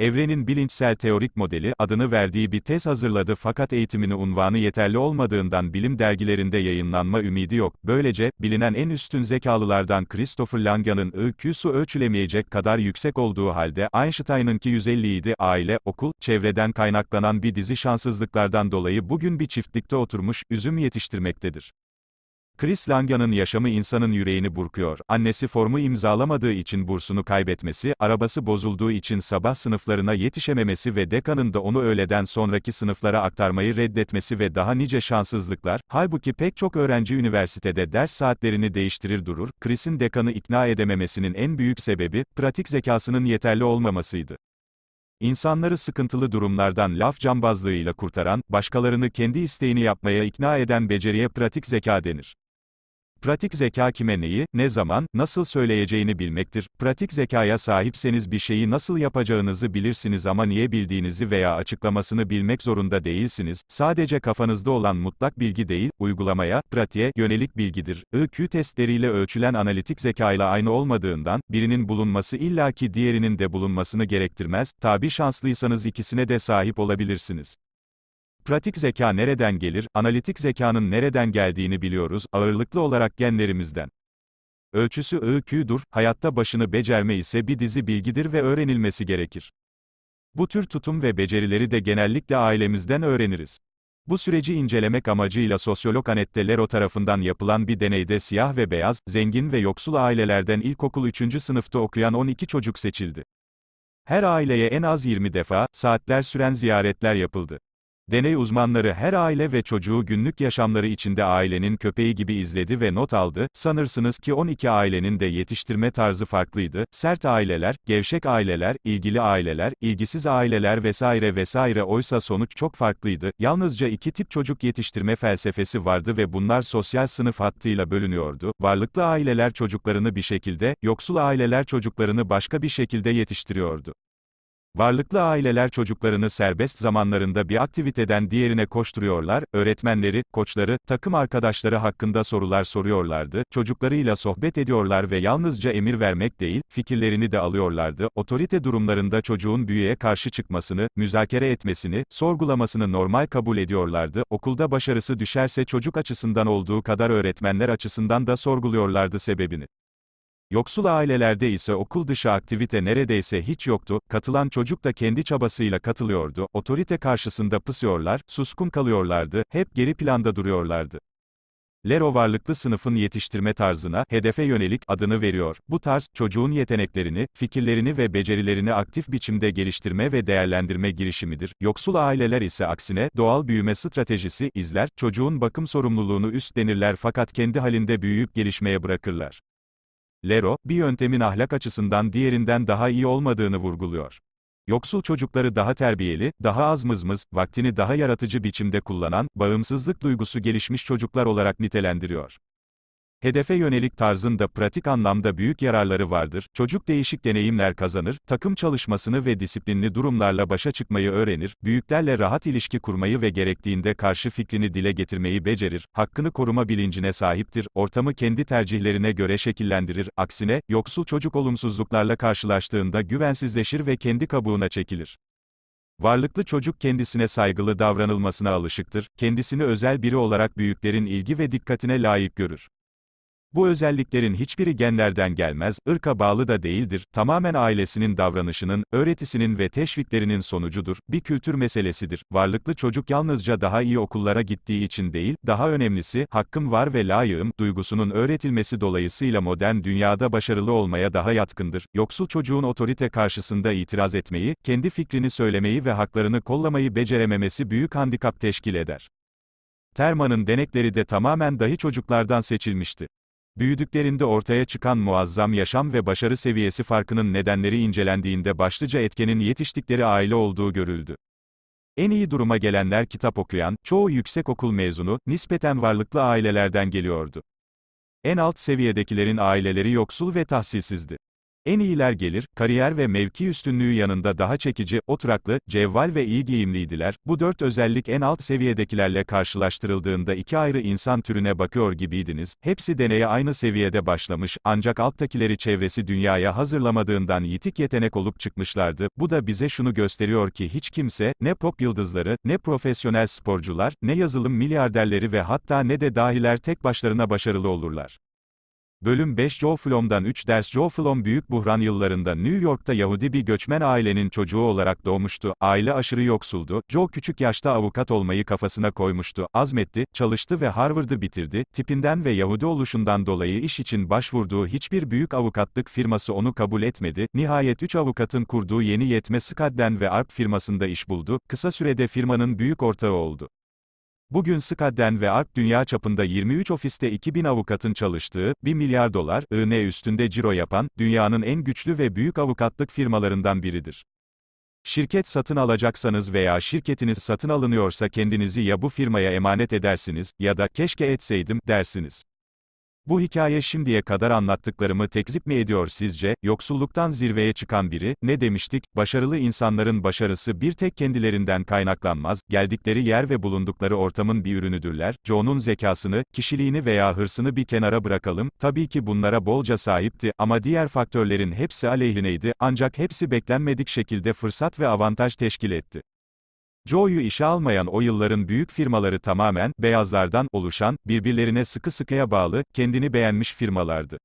evrenin bilinçsel teorik modeli adını verdiği bir tez hazırladı fakat eğitimini unvanı yeterli olmadığından bilim dergilerinde yayınlanma ümidi yok. Böylece, bilinen en üstün zekalılardan Christopher Langan'ın IQ'su ölçülemeyecek kadar yüksek olduğu halde Einstein'ınki 150 idi. Aile, okul, çevreden kaynaklanan bir dizi şanssızlıklardan dolayı bugün bir çiftlikte oturmuş, üzüm yetiştirmektedir. Chris Langa'nın yaşamı insanın yüreğini burkuyor. Annesi formu imzalamadığı için bursunu kaybetmesi, arabası bozulduğu için sabah sınıflarına yetişememesi ve dekanın da onu öğleden sonraki sınıflara aktarmayı reddetmesi ve daha nice şanssızlıklar. Halbuki pek çok öğrenci üniversitede ders saatlerini değiştirir durur. Chris'in dekanı ikna edememesinin en büyük sebebi pratik zekasının yeterli olmamasıydı. İnsanları sıkıntılı durumlardan laf cambazlığıyla kurtaran, başkalarını kendi isteğini yapmaya ikna eden beceriye pratik zeka denir. Pratik zeka kime neyi, ne zaman, nasıl söyleyeceğini bilmektir. Pratik zekaya sahipseniz bir şeyi nasıl yapacağınızı bilirsiniz ama niye bildiğinizi veya açıklamasını bilmek zorunda değilsiniz. Sadece kafanızda olan mutlak bilgi değil, uygulamaya, pratiğe yönelik bilgidir. IQ testleriyle ölçülen analitik zekayla aynı olmadığından, birinin bulunması illaki diğerinin de bulunmasını gerektirmez. Tabi şanslıysanız ikisine de sahip olabilirsiniz. Pratik zeka nereden gelir, analitik zekanın nereden geldiğini biliyoruz, ağırlıklı olarak genlerimizden. Ölçüsü IQ'dur. hayatta başını becerme ise bir dizi bilgidir ve öğrenilmesi gerekir. Bu tür tutum ve becerileri de genellikle ailemizden öğreniriz. Bu süreci incelemek amacıyla sosyolog Anette Lero tarafından yapılan bir deneyde siyah ve beyaz, zengin ve yoksul ailelerden ilkokul 3. sınıfta okuyan 12 çocuk seçildi. Her aileye en az 20 defa, saatler süren ziyaretler yapıldı. Deney uzmanları her aile ve çocuğu günlük yaşamları içinde ailenin köpeği gibi izledi ve not aldı. Sanırsınız ki 12 ailenin de yetiştirme tarzı farklıydı. Sert aileler, gevşek aileler, ilgili aileler, ilgisiz aileler vesaire vesaire oysa sonuç çok farklıydı. Yalnızca iki tip çocuk yetiştirme felsefesi vardı ve bunlar sosyal sınıf hattıyla bölünüyordu. Varlıklı aileler çocuklarını bir şekilde, yoksul aileler çocuklarını başka bir şekilde yetiştiriyordu. Varlıklı aileler çocuklarını serbest zamanlarında bir aktiviteden diğerine koşturuyorlar, öğretmenleri, koçları, takım arkadaşları hakkında sorular soruyorlardı, çocuklarıyla sohbet ediyorlar ve yalnızca emir vermek değil, fikirlerini de alıyorlardı, otorite durumlarında çocuğun büyüğe karşı çıkmasını, müzakere etmesini, sorgulamasını normal kabul ediyorlardı, okulda başarısı düşerse çocuk açısından olduğu kadar öğretmenler açısından da sorguluyorlardı sebebini. Yoksul ailelerde ise okul dışı aktivite neredeyse hiç yoktu, katılan çocuk da kendi çabasıyla katılıyordu, otorite karşısında pısıyorlar, suskun kalıyorlardı, hep geri planda duruyorlardı. Lero varlıklı sınıfın yetiştirme tarzına, hedefe yönelik adını veriyor. Bu tarz, çocuğun yeteneklerini, fikirlerini ve becerilerini aktif biçimde geliştirme ve değerlendirme girişimidir. Yoksul aileler ise aksine, doğal büyüme stratejisi izler, çocuğun bakım sorumluluğunu üstlenirler fakat kendi halinde büyüyüp gelişmeye bırakırlar. Lero, bir yöntemin ahlak açısından diğerinden daha iyi olmadığını vurguluyor. Yoksul çocukları daha terbiyeli, daha az mızmız, vaktini daha yaratıcı biçimde kullanan, bağımsızlık duygusu gelişmiş çocuklar olarak nitelendiriyor. Hedefe yönelik tarzında pratik anlamda büyük yararları vardır. Çocuk değişik deneyimler kazanır, takım çalışmasını ve disiplinli durumlarla başa çıkmayı öğrenir, büyüklerle rahat ilişki kurmayı ve gerektiğinde karşı fikrini dile getirmeyi becerir, hakkını koruma bilincine sahiptir, ortamı kendi tercihlerine göre şekillendirir. Aksine, yoksul çocuk olumsuzluklarla karşılaştığında güvensizleşir ve kendi kabuğuna çekilir. Varlıklı çocuk kendisine saygılı davranılmasına alışıktır, kendisini özel biri olarak büyüklerin ilgi ve dikkatine layık görür. Bu özelliklerin hiçbiri genlerden gelmez, ırka bağlı da değildir, tamamen ailesinin davranışının, öğretisinin ve teşviklerinin sonucudur, bir kültür meselesidir. Varlıklı çocuk yalnızca daha iyi okullara gittiği için değil, daha önemlisi, hakkım var ve layığım, duygusunun öğretilmesi dolayısıyla modern dünyada başarılı olmaya daha yatkındır. Yoksul çocuğun otorite karşısında itiraz etmeyi, kendi fikrini söylemeyi ve haklarını kollamayı becerememesi büyük handikap teşkil eder. Terman'ın denekleri de tamamen dahi çocuklardan seçilmişti. Büyüdüklerinde ortaya çıkan muazzam yaşam ve başarı seviyesi farkının nedenleri incelendiğinde başlıca etkenin yetiştikleri aile olduğu görüldü. En iyi duruma gelenler kitap okuyan, çoğu yüksek okul mezunu, nispeten varlıklı ailelerden geliyordu. En alt seviyedekilerin aileleri yoksul ve tahsilsizdi. En iyiler gelir, kariyer ve mevki üstünlüğü yanında daha çekici, oturaklı, cevval ve iyi giyimliydiler. Bu dört özellik en alt seviyedekilerle karşılaştırıldığında iki ayrı insan türüne bakıyor gibiydiniz. Hepsi deneye aynı seviyede başlamış, ancak alttakileri çevresi dünyaya hazırlamadığından yitik yetenek olup çıkmışlardı. Bu da bize şunu gösteriyor ki hiç kimse, ne pop yıldızları, ne profesyonel sporcular, ne yazılım milyarderleri ve hatta ne de dahiler tek başlarına başarılı olurlar. Bölüm 5 Joe Flom'dan 3 ders Joe Flom büyük buhran yıllarında New York'ta Yahudi bir göçmen ailenin çocuğu olarak doğmuştu. Aile aşırı yoksuldu. Joe küçük yaşta avukat olmayı kafasına koymuştu. Azmetti, çalıştı ve Harvard'ı bitirdi. Tipinden ve Yahudi oluşundan dolayı iş için başvurduğu hiçbir büyük avukatlık firması onu kabul etmedi. Nihayet 3 avukatın kurduğu yeni yetme Skadden ve Arp firmasında iş buldu. Kısa sürede firmanın büyük ortağı oldu. Bugün Skadden ve ARK dünya çapında 23 ofiste 2000 avukatın çalıştığı, 1 milyar dolar, IN e üstünde ciro yapan, dünyanın en güçlü ve büyük avukatlık firmalarından biridir. Şirket satın alacaksanız veya şirketiniz satın alınıyorsa kendinizi ya bu firmaya emanet edersiniz, ya da keşke etseydim, dersiniz. Bu hikaye şimdiye kadar anlattıklarımı tekzip mi ediyor sizce? Yoksulluktan zirveye çıkan biri, ne demiştik? Başarılı insanların başarısı bir tek kendilerinden kaynaklanmaz, geldikleri yer ve bulundukları ortamın bir ürünüdürler. Joe'nun zekasını, kişiliğini veya hırsını bir kenara bırakalım. Tabii ki bunlara bolca sahipti ama diğer faktörlerin hepsi aleyhineydi. Ancak hepsi beklenmedik şekilde fırsat ve avantaj teşkil etti. Joe'yu işe almayan o yılların büyük firmaları tamamen, beyazlardan, oluşan, birbirlerine sıkı sıkıya bağlı, kendini beğenmiş firmalardı.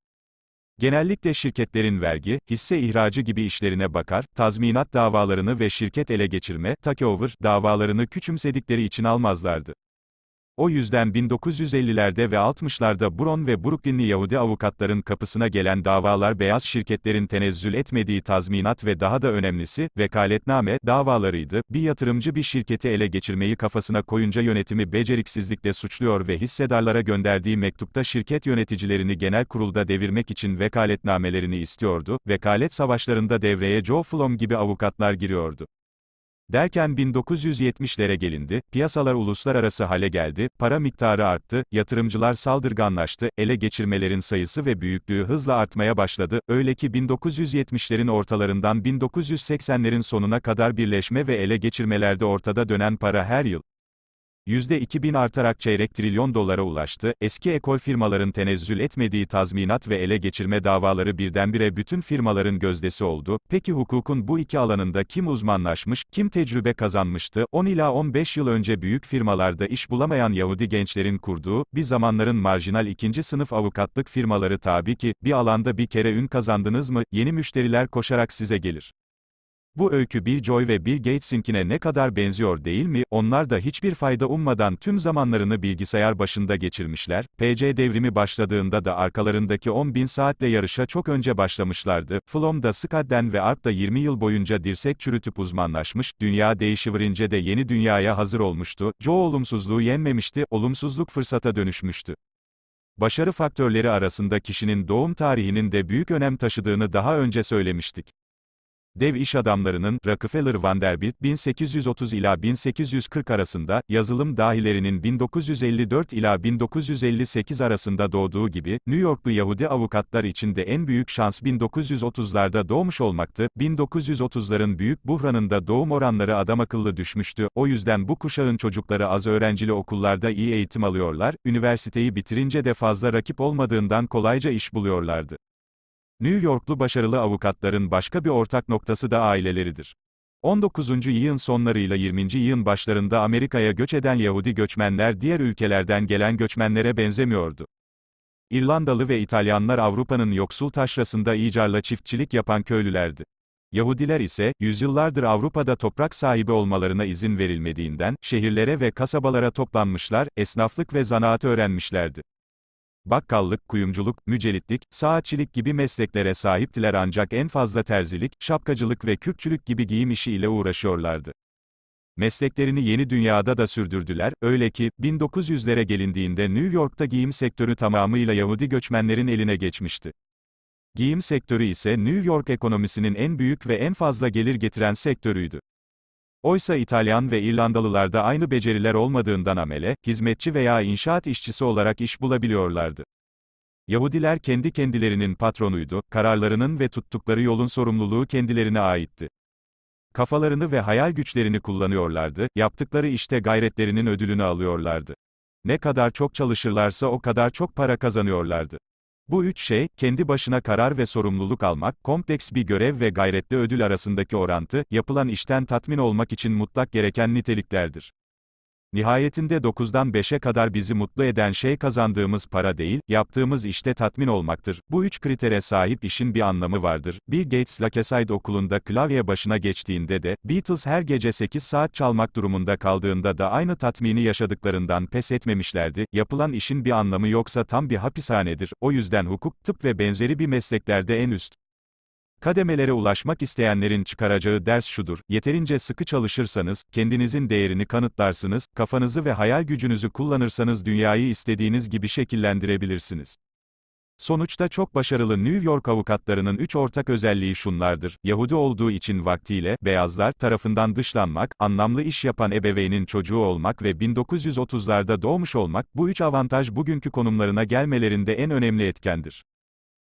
Genellikle şirketlerin vergi, hisse ihracı gibi işlerine bakar, tazminat davalarını ve şirket ele geçirme, takeover, davalarını küçümsedikleri için almazlardı. O yüzden 1950'lerde ve 60'larda Bron ve Brooklynli Yahudi avukatların kapısına gelen davalar beyaz şirketlerin tenezzül etmediği tazminat ve daha da önemlisi, vekaletname, davalarıydı. Bir yatırımcı bir şirketi ele geçirmeyi kafasına koyunca yönetimi beceriksizlikle suçluyor ve hissedarlara gönderdiği mektupta şirket yöneticilerini genel kurulda devirmek için vekaletnamelerini istiyordu. Vekalet savaşlarında devreye Joe Flom gibi avukatlar giriyordu. Derken 1970'lere gelindi, piyasalar uluslararası hale geldi, para miktarı arttı, yatırımcılar saldırganlaştı, ele geçirmelerin sayısı ve büyüklüğü hızla artmaya başladı, öyle ki 1970'lerin ortalarından 1980'lerin sonuna kadar birleşme ve ele geçirmelerde ortada dönen para her yıl, %2000 artarak çeyrek trilyon dolara ulaştı, eski ekol firmaların tenezzül etmediği tazminat ve ele geçirme davaları birdenbire bütün firmaların gözdesi oldu, peki hukukun bu iki alanında kim uzmanlaşmış, kim tecrübe kazanmıştı, 10 ila 15 yıl önce büyük firmalarda iş bulamayan Yahudi gençlerin kurduğu, bir zamanların marjinal ikinci sınıf avukatlık firmaları tabi ki, bir alanda bir kere ün kazandınız mı, yeni müşteriler koşarak size gelir. Bu öykü Bill Joy ve Bill Gates'inkine ne kadar benziyor değil mi? Onlar da hiçbir fayda ummadan tüm zamanlarını bilgisayar başında geçirmişler. PC devrimi başladığında da arkalarındaki 10 bin saatle yarışa çok önce başlamışlardı. Flom da Skadden ve Arp da 20 yıl boyunca dirsek çürütüp uzmanlaşmış, dünya değişivirince de yeni dünyaya hazır olmuştu. Joe olumsuzluğu yenmemişti, olumsuzluk fırsata dönüşmüştü. Başarı faktörleri arasında kişinin doğum tarihinin de büyük önem taşıdığını daha önce söylemiştik. Dev iş adamlarının, Rockefeller Vanderbilt 1830 ila 1840 arasında, yazılım dahilerinin 1954 ila 1958 arasında doğduğu gibi, New Yorklu Yahudi avukatlar için de en büyük şans 1930'larda doğmuş olmaktı, 1930'ların büyük buhranında doğum oranları adamakıllı düşmüştü, o yüzden bu kuşağın çocukları az öğrencili okullarda iyi eğitim alıyorlar, üniversiteyi bitirince de fazla rakip olmadığından kolayca iş buluyorlardı. New Yorklu başarılı avukatların başka bir ortak noktası da aileleridir. 19. yılın sonlarıyla 20. yılın başlarında Amerika'ya göç eden Yahudi göçmenler diğer ülkelerden gelen göçmenlere benzemiyordu. İrlandalı ve İtalyanlar Avrupa'nın yoksul taşrasında icarla çiftçilik yapan köylülerdi. Yahudiler ise, yüzyıllardır Avrupa'da toprak sahibi olmalarına izin verilmediğinden, şehirlere ve kasabalara toplanmışlar, esnaflık ve zanaat öğrenmişlerdi bakkallık, kuyumculuk, mücelitlik, saatçilik gibi mesleklere sahiptiler ancak en fazla terzilik, şapkacılık ve kürkçülük gibi giyim işi ile uğraşıyorlardı. Mesleklerini yeni dünyada da sürdürdüler, öyle ki, 1900'lere gelindiğinde New York'ta giyim sektörü tamamıyla Yahudi göçmenlerin eline geçmişti. Giyim sektörü ise New York ekonomisinin en büyük ve en fazla gelir getiren sektörüydü. Oysa İtalyan ve İrlandalılarda aynı beceriler olmadığından amele, hizmetçi veya inşaat işçisi olarak iş bulabiliyorlardı. Yahudiler kendi kendilerinin patronuydu, kararlarının ve tuttukları yolun sorumluluğu kendilerine aitti. Kafalarını ve hayal güçlerini kullanıyorlardı, yaptıkları işte gayretlerinin ödülünü alıyorlardı. Ne kadar çok çalışırlarsa o kadar çok para kazanıyorlardı. Bu üç şey, kendi başına karar ve sorumluluk almak, kompleks bir görev ve gayretli ödül arasındaki orantı, yapılan işten tatmin olmak için mutlak gereken niteliklerdir. Nihayetinde 9'dan 5'e kadar bizi mutlu eden şey kazandığımız para değil, yaptığımız işte tatmin olmaktır. Bu üç kritere sahip işin bir anlamı vardır. Bill Gates Lakeside okulunda klavye başına geçtiğinde de, Beatles her gece 8 saat çalmak durumunda kaldığında da aynı tatmini yaşadıklarından pes etmemişlerdi. Yapılan işin bir anlamı yoksa tam bir hapishanedir. O yüzden hukuk, tıp ve benzeri bir mesleklerde en üst Kademelere ulaşmak isteyenlerin çıkaracağı ders şudur, yeterince sıkı çalışırsanız, kendinizin değerini kanıtlarsınız, kafanızı ve hayal gücünüzü kullanırsanız dünyayı istediğiniz gibi şekillendirebilirsiniz. Sonuçta çok başarılı New York avukatlarının üç ortak özelliği şunlardır, Yahudi olduğu için vaktiyle, beyazlar tarafından dışlanmak, anlamlı iş yapan ebeveynin çocuğu olmak ve 1930'larda doğmuş olmak, bu üç avantaj bugünkü konumlarına gelmelerinde en önemli etkendir.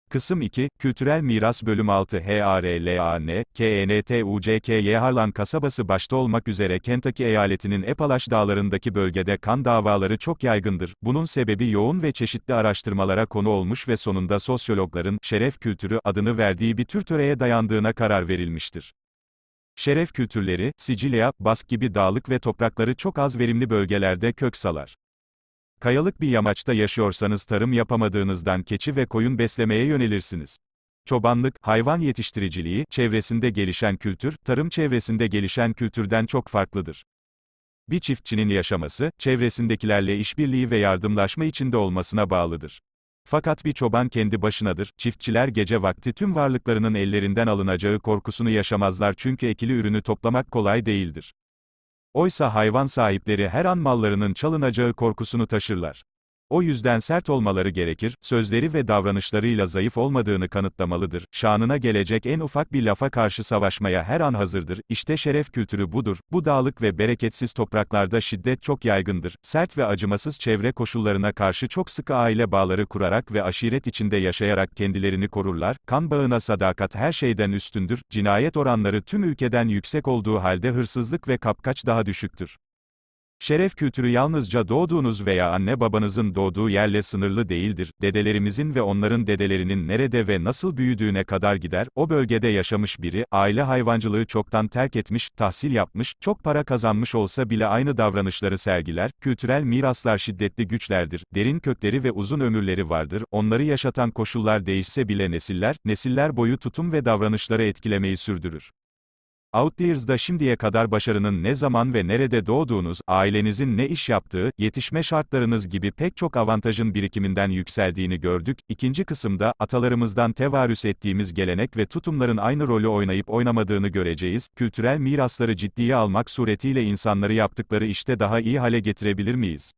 Kısım 2, Kültürel Miras Bölüm 6 HARLAN, KNTUCKY e Harlan kasabası başta olmak üzere Kentucky eyaletinin Epalaş dağlarındaki bölgede kan davaları çok yaygındır. Bunun sebebi yoğun ve çeşitli araştırmalara konu olmuş ve sonunda sosyologların, şeref kültürü adını verdiği bir tür töreye dayandığına karar verilmiştir. Şeref kültürleri, Sicilya, Bask gibi dağlık ve toprakları çok az verimli bölgelerde kök salar. Kayalık bir yamaçta yaşıyorsanız tarım yapamadığınızdan keçi ve koyun beslemeye yönelirsiniz. Çobanlık, hayvan yetiştiriciliği, çevresinde gelişen kültür, tarım çevresinde gelişen kültürden çok farklıdır. Bir çiftçinin yaşaması, çevresindekilerle işbirliği ve yardımlaşma içinde olmasına bağlıdır. Fakat bir çoban kendi başınadır, çiftçiler gece vakti tüm varlıklarının ellerinden alınacağı korkusunu yaşamazlar çünkü ekili ürünü toplamak kolay değildir. Oysa hayvan sahipleri her an mallarının çalınacağı korkusunu taşırlar. O yüzden sert olmaları gerekir, sözleri ve davranışlarıyla zayıf olmadığını kanıtlamalıdır, şanına gelecek en ufak bir lafa karşı savaşmaya her an hazırdır, işte şeref kültürü budur, bu dağlık ve bereketsiz topraklarda şiddet çok yaygındır, sert ve acımasız çevre koşullarına karşı çok sıkı aile bağları kurarak ve aşiret içinde yaşayarak kendilerini korurlar, kan bağına sadakat her şeyden üstündür, cinayet oranları tüm ülkeden yüksek olduğu halde hırsızlık ve kapkaç daha düşüktür. Şeref kültürü yalnızca doğduğunuz veya anne babanızın doğduğu yerle sınırlı değildir, dedelerimizin ve onların dedelerinin nerede ve nasıl büyüdüğüne kadar gider, o bölgede yaşamış biri, aile hayvancılığı çoktan terk etmiş, tahsil yapmış, çok para kazanmış olsa bile aynı davranışları sergiler, kültürel miraslar şiddetli güçlerdir, derin kökleri ve uzun ömürleri vardır, onları yaşatan koşullar değişse bile nesiller, nesiller boyu tutum ve davranışları etkilemeyi sürdürür. Outliers'da şimdiye kadar başarının ne zaman ve nerede doğduğunuz, ailenizin ne iş yaptığı, yetişme şartlarınız gibi pek çok avantajın birikiminden yükseldiğini gördük. İkinci kısımda, atalarımızdan tevarüs ettiğimiz gelenek ve tutumların aynı rolü oynayıp oynamadığını göreceğiz. Kültürel mirasları ciddiye almak suretiyle insanları yaptıkları işte daha iyi hale getirebilir miyiz?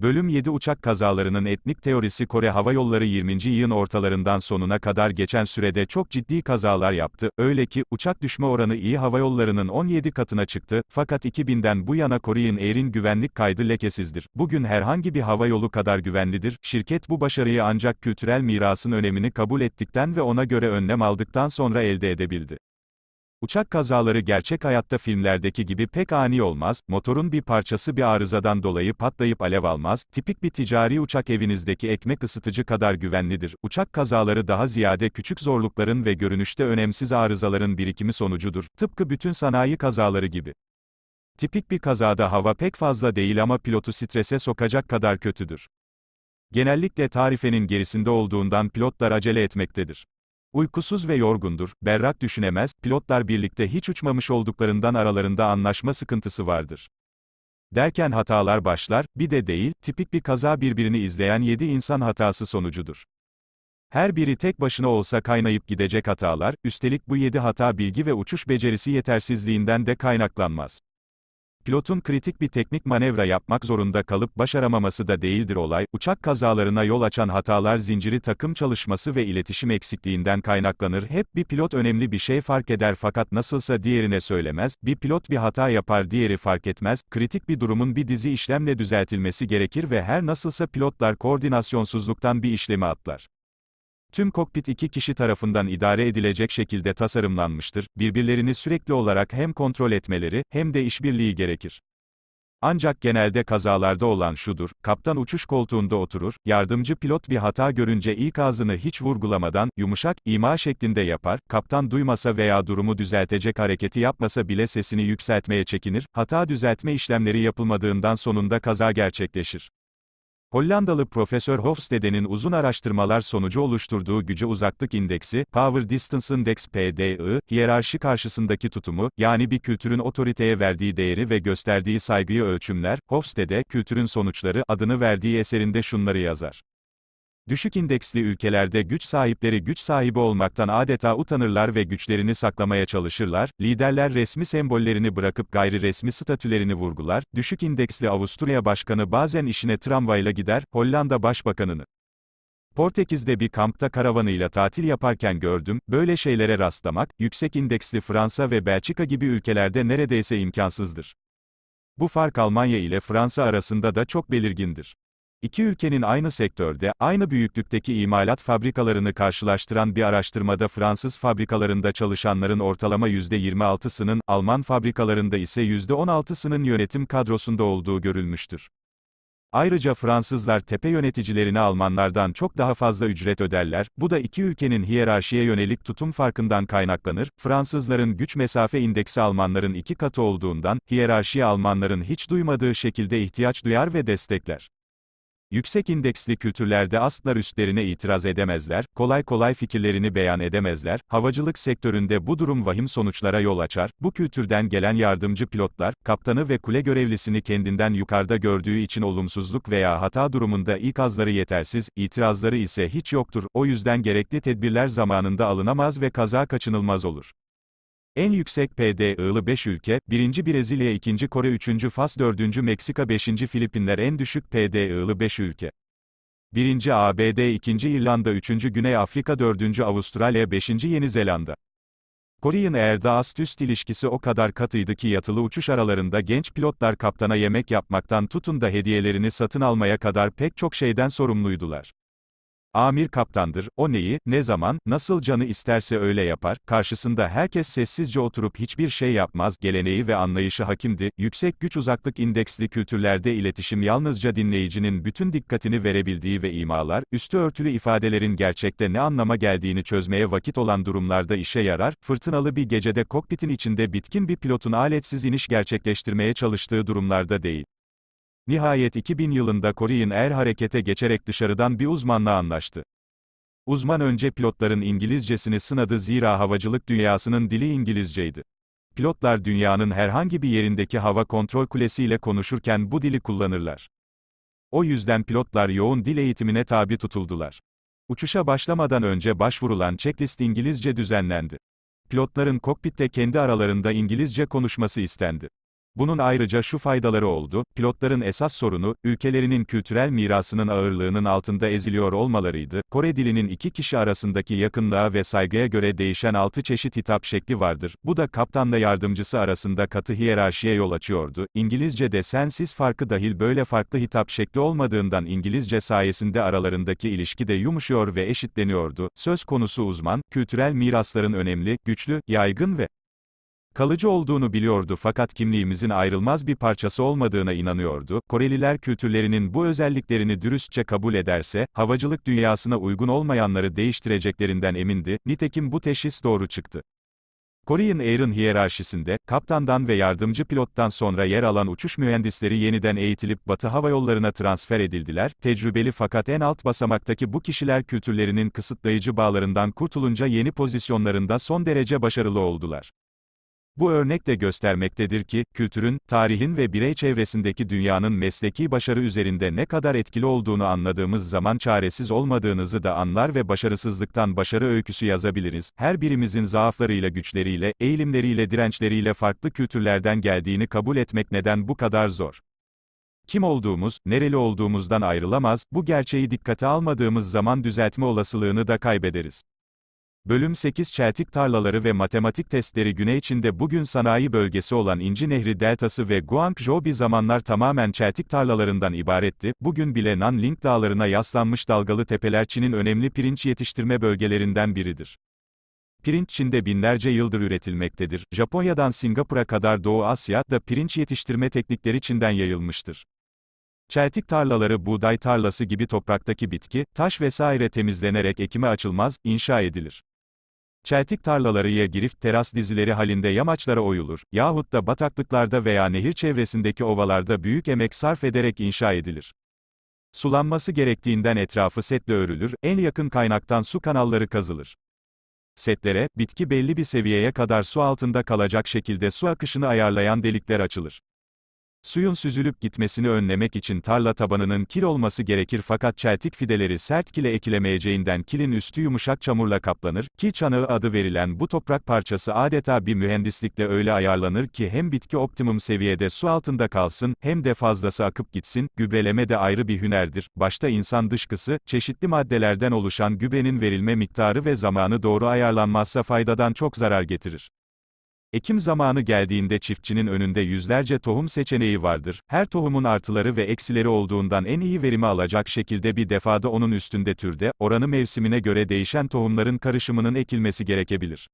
Bölüm 7 Uçak kazalarının etnik teorisi Kore Hava Yolları 20. yılın ortalarından sonuna kadar geçen sürede çok ciddi kazalar yaptı, öyle ki, uçak düşme oranı iyi hava yollarının 17 katına çıktı, fakat 2000'den bu yana Korean Air'in güvenlik kaydı lekesizdir. Bugün herhangi bir hava yolu kadar güvenlidir, şirket bu başarıyı ancak kültürel mirasın önemini kabul ettikten ve ona göre önlem aldıktan sonra elde edebildi. Uçak kazaları gerçek hayatta filmlerdeki gibi pek ani olmaz, motorun bir parçası bir arızadan dolayı patlayıp alev almaz, tipik bir ticari uçak evinizdeki ekmek ısıtıcı kadar güvenlidir. Uçak kazaları daha ziyade küçük zorlukların ve görünüşte önemsiz arızaların birikimi sonucudur, tıpkı bütün sanayi kazaları gibi. Tipik bir kazada hava pek fazla değil ama pilotu strese sokacak kadar kötüdür. Genellikle tarifenin gerisinde olduğundan pilotlar acele etmektedir. Uykusuz ve yorgundur, berrak düşünemez, pilotlar birlikte hiç uçmamış olduklarından aralarında anlaşma sıkıntısı vardır. Derken hatalar başlar, bir de değil, tipik bir kaza birbirini izleyen 7 insan hatası sonucudur. Her biri tek başına olsa kaynayıp gidecek hatalar, üstelik bu 7 hata bilgi ve uçuş becerisi yetersizliğinden de kaynaklanmaz. Pilotun kritik bir teknik manevra yapmak zorunda kalıp başaramaması da değildir olay, uçak kazalarına yol açan hatalar zinciri takım çalışması ve iletişim eksikliğinden kaynaklanır. Hep bir pilot önemli bir şey fark eder fakat nasılsa diğerine söylemez, bir pilot bir hata yapar diğeri fark etmez, kritik bir durumun bir dizi işlemle düzeltilmesi gerekir ve her nasılsa pilotlar koordinasyonsuzluktan bir işlemi atlar. Tüm kokpit iki kişi tarafından idare edilecek şekilde tasarımlanmıştır, birbirlerini sürekli olarak hem kontrol etmeleri, hem de işbirliği gerekir. Ancak genelde kazalarda olan şudur, kaptan uçuş koltuğunda oturur, yardımcı pilot bir hata görünce ilk ağzını hiç vurgulamadan, yumuşak, ima şeklinde yapar, kaptan duymasa veya durumu düzeltecek hareketi yapmasa bile sesini yükseltmeye çekinir, hata düzeltme işlemleri yapılmadığından sonunda kaza gerçekleşir. Hollandalı Profesör Hofstede'nin uzun araştırmalar sonucu oluşturduğu güce uzaklık indeksi, Power Distance Index PDI, hiyerarşi karşısındaki tutumu, yani bir kültürün otoriteye verdiği değeri ve gösterdiği saygıyı ölçümler, Hofstede, kültürün sonuçları adını verdiği eserinde şunları yazar. Düşük indeksli ülkelerde güç sahipleri güç sahibi olmaktan adeta utanırlar ve güçlerini saklamaya çalışırlar, liderler resmi sembollerini bırakıp gayri resmi statülerini vurgular, düşük indeksli Avusturya Başkanı bazen işine tramvayla gider, Hollanda Başbakanını. Portekiz'de bir kampta karavanıyla tatil yaparken gördüm, böyle şeylere rastlamak, yüksek indeksli Fransa ve Belçika gibi ülkelerde neredeyse imkansızdır. Bu fark Almanya ile Fransa arasında da çok belirgindir. İki ülkenin aynı sektörde, aynı büyüklükteki imalat fabrikalarını karşılaştıran bir araştırmada Fransız fabrikalarında çalışanların ortalama %26'sının, Alman fabrikalarında ise %16'sının yönetim kadrosunda olduğu görülmüştür. Ayrıca Fransızlar tepe yöneticilerine Almanlardan çok daha fazla ücret öderler, bu da iki ülkenin hiyerarşiye yönelik tutum farkından kaynaklanır, Fransızların güç mesafe indeksi Almanların iki katı olduğundan, hiyerarşiye Almanların hiç duymadığı şekilde ihtiyaç duyar ve destekler. Yüksek indeksli kültürlerde aslar üstlerine itiraz edemezler, kolay kolay fikirlerini beyan edemezler, havacılık sektöründe bu durum vahim sonuçlara yol açar, bu kültürden gelen yardımcı pilotlar, kaptanı ve kule görevlisini kendinden yukarıda gördüğü için olumsuzluk veya hata durumunda ikazları yetersiz, itirazları ise hiç yoktur, o yüzden gerekli tedbirler zamanında alınamaz ve kaza kaçınılmaz olur. En yüksek PDI'lı 5 ülke, 1. Brezilya 2. Kore 3. Fas 4. Meksika 5. Filipinler en düşük PDI'lı 5 ülke. 1. ABD 2. İrlanda 3. Güney Afrika 4. Avustralya 5. Yeni Zelanda. Korean Air'da ast-üst ilişkisi o kadar katıydı ki yatılı uçuş aralarında genç pilotlar kaptana yemek yapmaktan tutun da hediyelerini satın almaya kadar pek çok şeyden sorumluydular. Amir kaptandır, o neyi, ne zaman, nasıl canı isterse öyle yapar, karşısında herkes sessizce oturup hiçbir şey yapmaz, geleneği ve anlayışı hakimdi, yüksek güç uzaklık indeksli kültürlerde iletişim yalnızca dinleyicinin bütün dikkatini verebildiği ve imalar, üstü örtülü ifadelerin gerçekte ne anlama geldiğini çözmeye vakit olan durumlarda işe yarar, fırtınalı bir gecede kokpitin içinde bitkin bir pilotun aletsiz iniş gerçekleştirmeye çalıştığı durumlarda değil. Nihayet 2000 yılında Korean Air er harekete geçerek dışarıdan bir uzmanla anlaştı. Uzman önce pilotların İngilizcesini sınadı zira havacılık dünyasının dili İngilizceydi. Pilotlar dünyanın herhangi bir yerindeki hava kontrol kulesiyle konuşurken bu dili kullanırlar. O yüzden pilotlar yoğun dil eğitimine tabi tutuldular. Uçuşa başlamadan önce başvurulan checklist İngilizce düzenlendi. Pilotların kokpitte kendi aralarında İngilizce konuşması istendi. Bunun ayrıca şu faydaları oldu, pilotların esas sorunu, ülkelerinin kültürel mirasının ağırlığının altında eziliyor olmalarıydı. Kore dilinin iki kişi arasındaki yakınlığa ve saygıya göre değişen altı çeşit hitap şekli vardır. Bu da kaptanla yardımcısı arasında katı hiyerarşiye yol açıyordu. İngilizce de sensiz farkı dahil böyle farklı hitap şekli olmadığından İngilizce sayesinde aralarındaki ilişki de yumuşuyor ve eşitleniyordu. Söz konusu uzman, kültürel mirasların önemli, güçlü, yaygın ve Kalıcı olduğunu biliyordu fakat kimliğimizin ayrılmaz bir parçası olmadığına inanıyordu. Koreliler kültürlerinin bu özelliklerini dürüstçe kabul ederse, havacılık dünyasına uygun olmayanları değiştireceklerinden emindi, nitekim bu teşhis doğru çıktı. Korean Air'ın hiyerarşisinde, kaptandan ve yardımcı pilottan sonra yer alan uçuş mühendisleri yeniden eğitilip Batı Hava Yolları'na transfer edildiler, tecrübeli fakat en alt basamaktaki bu kişiler kültürlerinin kısıtlayıcı bağlarından kurtulunca yeni pozisyonlarında son derece başarılı oldular. Bu örnek de göstermektedir ki, kültürün, tarihin ve birey çevresindeki dünyanın mesleki başarı üzerinde ne kadar etkili olduğunu anladığımız zaman çaresiz olmadığınızı da anlar ve başarısızlıktan başarı öyküsü yazabiliriz. Her birimizin zaaflarıyla güçleriyle, eğilimleriyle dirençleriyle farklı kültürlerden geldiğini kabul etmek neden bu kadar zor? Kim olduğumuz, nereli olduğumuzdan ayrılamaz, bu gerçeği dikkate almadığımız zaman düzeltme olasılığını da kaybederiz. Bölüm 8 Çeltik tarlaları ve matematik testleri Güney Çin'de bugün sanayi bölgesi olan İnci Nehri Deltası ve Guangzhou bir zamanlar tamamen çeltik tarlalarından ibaretti, bugün bile Nanling dağlarına yaslanmış dalgalı tepeler Çin'in önemli pirinç yetiştirme bölgelerinden biridir. Pirinç Çin'de binlerce yıldır üretilmektedir. Japonya'dan Singapur'a kadar Doğu Asya'da pirinç yetiştirme teknikleri Çin'den yayılmıştır. Çeltik tarlaları buğday tarlası gibi topraktaki bitki, taş vesaire temizlenerek ekime açılmaz, inşa edilir. Çeltik tarlaları ya girift teras dizileri halinde yamaçlara oyulur, yahut da bataklıklarda veya nehir çevresindeki ovalarda büyük emek sarf ederek inşa edilir. Sulanması gerektiğinden etrafı setle örülür, en yakın kaynaktan su kanalları kazılır. Setlere, bitki belli bir seviyeye kadar su altında kalacak şekilde su akışını ayarlayan delikler açılır. Suyun süzülüp gitmesini önlemek için tarla tabanının kil olması gerekir fakat çeltik fideleri sert kile ekilemeyeceğinden kilin üstü yumuşak çamurla kaplanır, kil çanağı adı verilen bu toprak parçası adeta bir mühendislikle öyle ayarlanır ki hem bitki optimum seviyede su altında kalsın, hem de fazlası akıp gitsin, gübreleme de ayrı bir hünerdir. Başta insan dışkısı, çeşitli maddelerden oluşan gübrenin verilme miktarı ve zamanı doğru ayarlanmazsa faydadan çok zarar getirir. Ekim zamanı geldiğinde çiftçinin önünde yüzlerce tohum seçeneği vardır. Her tohumun artıları ve eksileri olduğundan en iyi verimi alacak şekilde bir defada onun üstünde türde, oranı mevsimine göre değişen tohumların karışımının ekilmesi gerekebilir.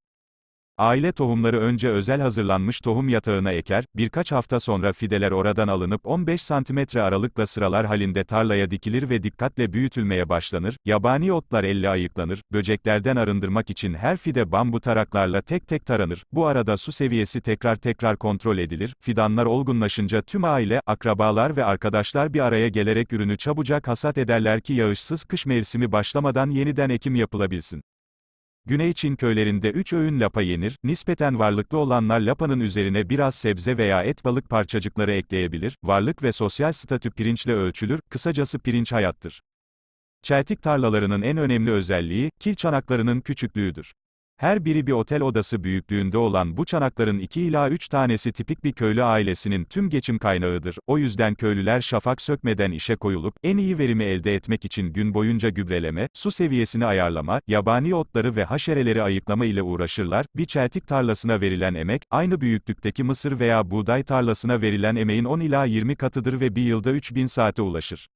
Aile tohumları önce özel hazırlanmış tohum yatağına eker, birkaç hafta sonra fideler oradan alınıp 15 cm aralıkla sıralar halinde tarlaya dikilir ve dikkatle büyütülmeye başlanır, yabani otlar elle ayıklanır, böceklerden arındırmak için her fide bambu taraklarla tek tek taranır, bu arada su seviyesi tekrar tekrar kontrol edilir, fidanlar olgunlaşınca tüm aile, akrabalar ve arkadaşlar bir araya gelerek ürünü çabucak hasat ederler ki yağışsız kış mevsimi başlamadan yeniden ekim yapılabilsin. Güney Çin köylerinde 3 öğün lapa yenir, nispeten varlıklı olanlar lapanın üzerine biraz sebze veya et balık parçacıkları ekleyebilir, varlık ve sosyal statü pirinçle ölçülür, kısacası pirinç hayattır. Çeltik tarlalarının en önemli özelliği, kil çanaklarının küçüklüğüdür. Her biri bir otel odası büyüklüğünde olan bu çanakların 2 ila 3 tanesi tipik bir köylü ailesinin tüm geçim kaynağıdır. O yüzden köylüler şafak sökmeden işe koyulup, en iyi verimi elde etmek için gün boyunca gübreleme, su seviyesini ayarlama, yabani otları ve haşereleri ayıklama ile uğraşırlar. Bir çeltik tarlasına verilen emek, aynı büyüklükteki mısır veya buğday tarlasına verilen emeğin 10 ila 20 katıdır ve bir yılda 3000 saate ulaşır.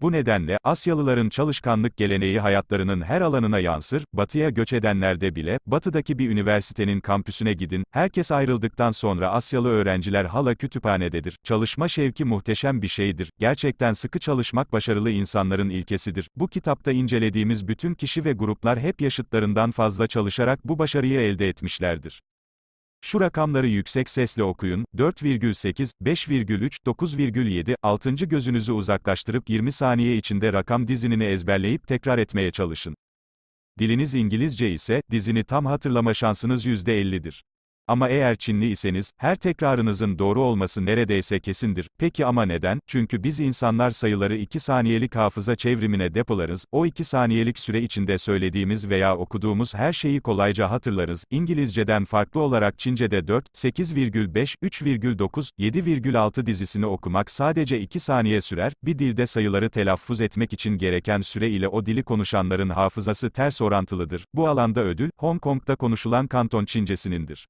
Bu nedenle, Asyalıların çalışkanlık geleneği hayatlarının her alanına yansır, batıya göç edenlerde bile, batıdaki bir üniversitenin kampüsüne gidin, herkes ayrıldıktan sonra Asyalı öğrenciler hala kütüphanededir, çalışma şevki muhteşem bir şeydir, gerçekten sıkı çalışmak başarılı insanların ilkesidir. Bu kitapta incelediğimiz bütün kişi ve gruplar hep yaşıtlarından fazla çalışarak bu başarıyı elde etmişlerdir. Şu rakamları yüksek sesle okuyun, 4,8, 5,3, 9,7, 6. gözünüzü uzaklaştırıp 20 saniye içinde rakam dizinini ezberleyip tekrar etmeye çalışın. Diliniz İngilizce ise, dizini tam hatırlama şansınız %50'dir. Ama eğer Çinli iseniz, her tekrarınızın doğru olması neredeyse kesindir. Peki ama neden? Çünkü biz insanlar sayıları 2 saniyelik hafıza çevrimine depolarız, o 2 saniyelik süre içinde söylediğimiz veya okuduğumuz her şeyi kolayca hatırlarız. İngilizceden farklı olarak Çince'de 4, 8,5, 3,9, 7,6 dizisini okumak sadece 2 saniye sürer, bir dilde sayıları telaffuz etmek için gereken süre ile o dili konuşanların hafızası ters orantılıdır. Bu alanda ödül, Hong Kong'da konuşulan kanton Çincesinindir.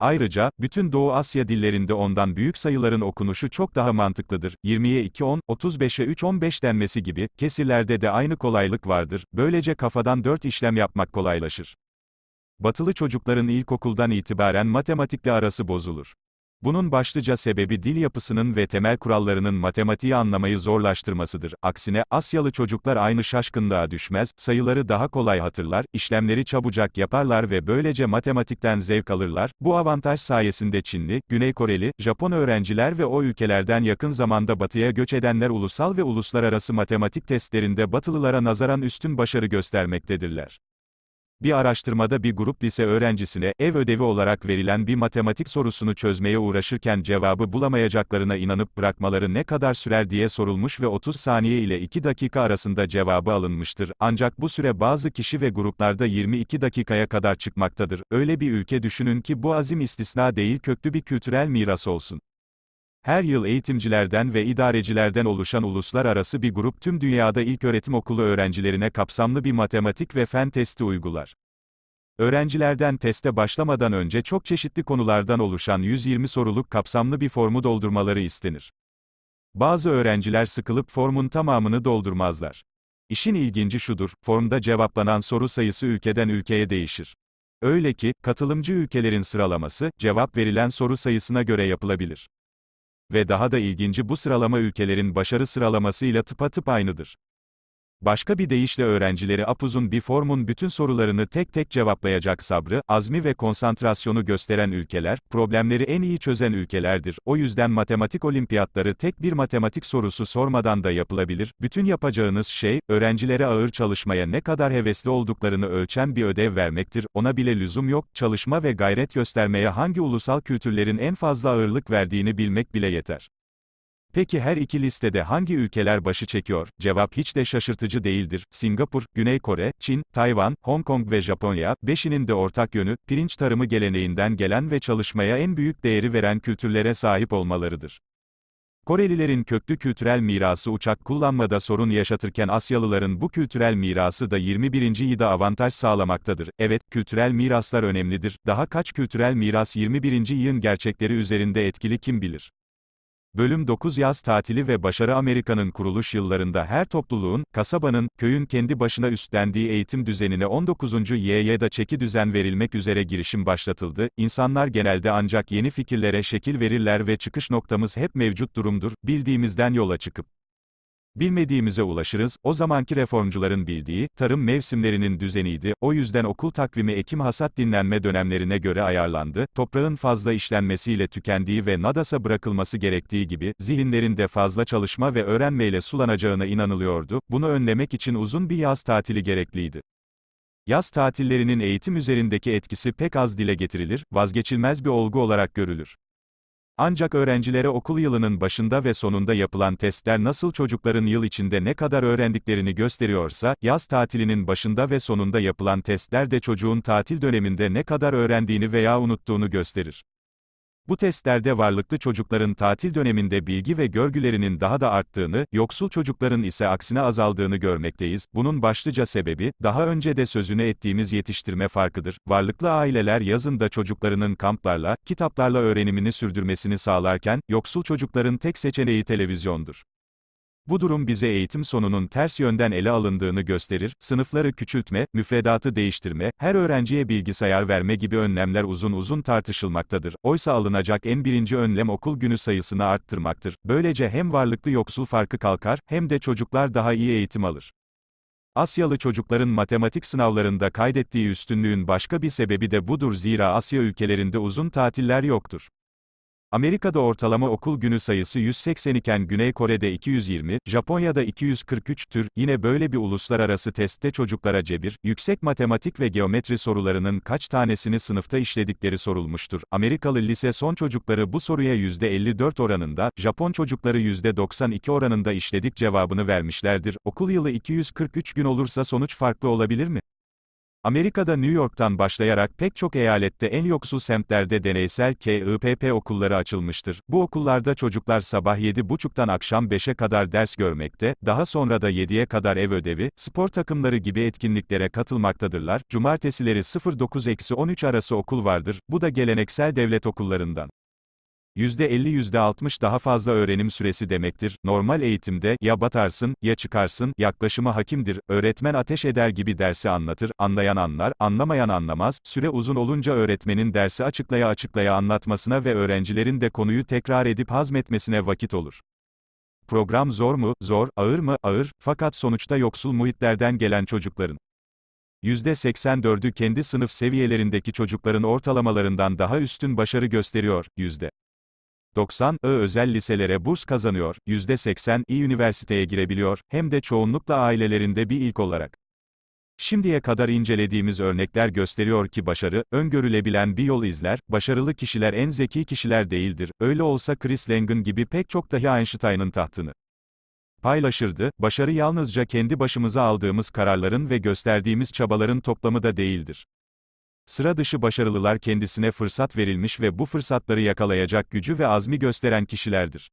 Ayrıca, bütün Doğu Asya dillerinde ondan büyük sayıların okunuşu çok daha mantıklıdır. 20'ye 2-10, 35'e 3-15 denmesi gibi, kesirlerde de aynı kolaylık vardır. Böylece kafadan 4 işlem yapmak kolaylaşır. Batılı çocukların ilkokuldan itibaren matematikle arası bozulur. Bunun başlıca sebebi dil yapısının ve temel kurallarının matematiği anlamayı zorlaştırmasıdır. Aksine, Asyalı çocuklar aynı şaşkınlığa düşmez, sayıları daha kolay hatırlar, işlemleri çabucak yaparlar ve böylece matematikten zevk alırlar. Bu avantaj sayesinde Çinli, Güney Koreli, Japon öğrenciler ve o ülkelerden yakın zamanda batıya göç edenler ulusal ve uluslararası matematik testlerinde batılılara nazaran üstün başarı göstermektedirler. Bir araştırmada bir grup lise öğrencisine, ev ödevi olarak verilen bir matematik sorusunu çözmeye uğraşırken cevabı bulamayacaklarına inanıp bırakmaları ne kadar sürer diye sorulmuş ve 30 saniye ile 2 dakika arasında cevabı alınmıştır. Ancak bu süre bazı kişi ve gruplarda 22 dakikaya kadar çıkmaktadır. Öyle bir ülke düşünün ki bu azim istisna değil köklü bir kültürel miras olsun. Her yıl eğitimcilerden ve idarecilerden oluşan uluslararası bir grup tüm dünyada ilköğretim okulu öğrencilerine kapsamlı bir matematik ve fen testi uygular. Öğrencilerden teste başlamadan önce çok çeşitli konulardan oluşan 120 soruluk kapsamlı bir formu doldurmaları istenir. Bazı öğrenciler sıkılıp formun tamamını doldurmazlar. İşin ilginci şudur, formda cevaplanan soru sayısı ülkeden ülkeye değişir. Öyle ki, katılımcı ülkelerin sıralaması, cevap verilen soru sayısına göre yapılabilir. Ve daha da ilginci bu sıralama ülkelerin başarı sıralamasıyla tıpatıp aynıdır. Başka bir deyişle öğrencileri apuzun bir formun bütün sorularını tek tek cevaplayacak sabrı, azmi ve konsantrasyonu gösteren ülkeler, problemleri en iyi çözen ülkelerdir. O yüzden matematik olimpiyatları tek bir matematik sorusu sormadan da yapılabilir. Bütün yapacağınız şey, öğrencilere ağır çalışmaya ne kadar hevesli olduklarını ölçen bir ödev vermektir. Ona bile lüzum yok, çalışma ve gayret göstermeye hangi ulusal kültürlerin en fazla ağırlık verdiğini bilmek bile yeter. Peki her iki listede hangi ülkeler başı çekiyor? Cevap hiç de şaşırtıcı değildir. Singapur, Güney Kore, Çin, Tayvan, Hong Kong ve Japonya, beşinin de ortak yönü, pirinç tarımı geleneğinden gelen ve çalışmaya en büyük değeri veren kültürlere sahip olmalarıdır. Korelilerin köklü kültürel mirası uçak kullanmada sorun yaşatırken Asyalıların bu kültürel mirası da 21. yıda avantaj sağlamaktadır. Evet, kültürel miraslar önemlidir. Daha kaç kültürel miras 21. yığın gerçekleri üzerinde etkili kim bilir? Bölüm 9 Yaz tatili ve başarı Amerika'nın kuruluş yıllarında her topluluğun, kasabanın, köyün kendi başına üstlendiği eğitim düzenine 19. YY'da çeki düzen verilmek üzere girişim başlatıldı. İnsanlar genelde ancak yeni fikirlere şekil verirler ve çıkış noktamız hep mevcut durumdur, bildiğimizden yola çıkıp Bilmediğimize ulaşırız, o zamanki reformcuların bildiği, tarım mevsimlerinin düzeniydi, o yüzden okul takvimi ekim-hasat dinlenme dönemlerine göre ayarlandı, toprağın fazla işlenmesiyle tükendiği ve nadasa bırakılması gerektiği gibi, zihinlerinde fazla çalışma ve öğrenmeyle sulanacağına inanılıyordu, bunu önlemek için uzun bir yaz tatili gerekliydi. Yaz tatillerinin eğitim üzerindeki etkisi pek az dile getirilir, vazgeçilmez bir olgu olarak görülür. Ancak öğrencilere okul yılının başında ve sonunda yapılan testler nasıl çocukların yıl içinde ne kadar öğrendiklerini gösteriyorsa, yaz tatilinin başında ve sonunda yapılan testler de çocuğun tatil döneminde ne kadar öğrendiğini veya unuttuğunu gösterir. Bu testlerde varlıklı çocukların tatil döneminde bilgi ve görgülerinin daha da arttığını, yoksul çocukların ise aksine azaldığını görmekteyiz. Bunun başlıca sebebi, daha önce de sözünü ettiğimiz yetiştirme farkıdır. Varlıklı aileler yazın da çocuklarının kamplarla, kitaplarla öğrenimini sürdürmesini sağlarken, yoksul çocukların tek seçeneği televizyondur. Bu durum bize eğitim sonunun ters yönden ele alındığını gösterir, sınıfları küçültme, müfredatı değiştirme, her öğrenciye bilgisayar verme gibi önlemler uzun uzun tartışılmaktadır. Oysa alınacak en birinci önlem okul günü sayısını arttırmaktır. Böylece hem varlıklı yoksul farkı kalkar, hem de çocuklar daha iyi eğitim alır. Asyalı çocukların matematik sınavlarında kaydettiği üstünlüğün başka bir sebebi de budur zira Asya ülkelerinde uzun tatiller yoktur. Amerika'da ortalama okul günü sayısı 180 iken Güney Kore'de 220, Japonya'da 243 tür, yine böyle bir uluslararası testte çocuklara cebir, yüksek matematik ve geometri sorularının kaç tanesini sınıfta işledikleri sorulmuştur. Amerikalı lise son çocukları bu soruya %54 oranında, Japon çocukları %92 oranında işledik cevabını vermişlerdir. Okul yılı 243 gün olursa sonuç farklı olabilir mi? Amerika'da New York'tan başlayarak pek çok eyalette en yoksul semtlerde deneysel KIPP okulları açılmıştır. Bu okullarda çocuklar sabah 7.30'dan akşam 5'e kadar ders görmekte, daha sonra da 7'ye kadar ev ödevi, spor takımları gibi etkinliklere katılmaktadırlar. Cumartesileri 09-13 arası okul vardır, bu da geleneksel devlet okullarından. %50-%60 daha fazla öğrenim süresi demektir. Normal eğitimde, ya batarsın, ya çıkarsın, yaklaşımı hakimdir, öğretmen ateş eder gibi dersi anlatır, anlayan anlar, anlamayan anlamaz, süre uzun olunca öğretmenin dersi açıklaya açıklaya anlatmasına ve öğrencilerin de konuyu tekrar edip hazmetmesine vakit olur. Program zor mu, zor, ağır mı, ağır, fakat sonuçta yoksul muhitlerden gelen çocukların %84'ü kendi sınıf seviyelerindeki çocukların ortalamalarından daha üstün başarı gösteriyor, yüzde 90 I özel liselere burs kazanıyor, %80 İ üniversiteye girebiliyor, hem de çoğunlukla ailelerinde bir ilk olarak. Şimdiye kadar incelediğimiz örnekler gösteriyor ki başarı, öngörülebilen bir yol izler, başarılı kişiler en zeki kişiler değildir, öyle olsa Chris Langan gibi pek çok dahi Einstein'ın tahtını paylaşırdı, başarı yalnızca kendi başımıza aldığımız kararların ve gösterdiğimiz çabaların toplamı da değildir. Sıra dışı başarılılar kendisine fırsat verilmiş ve bu fırsatları yakalayacak gücü ve azmi gösteren kişilerdir.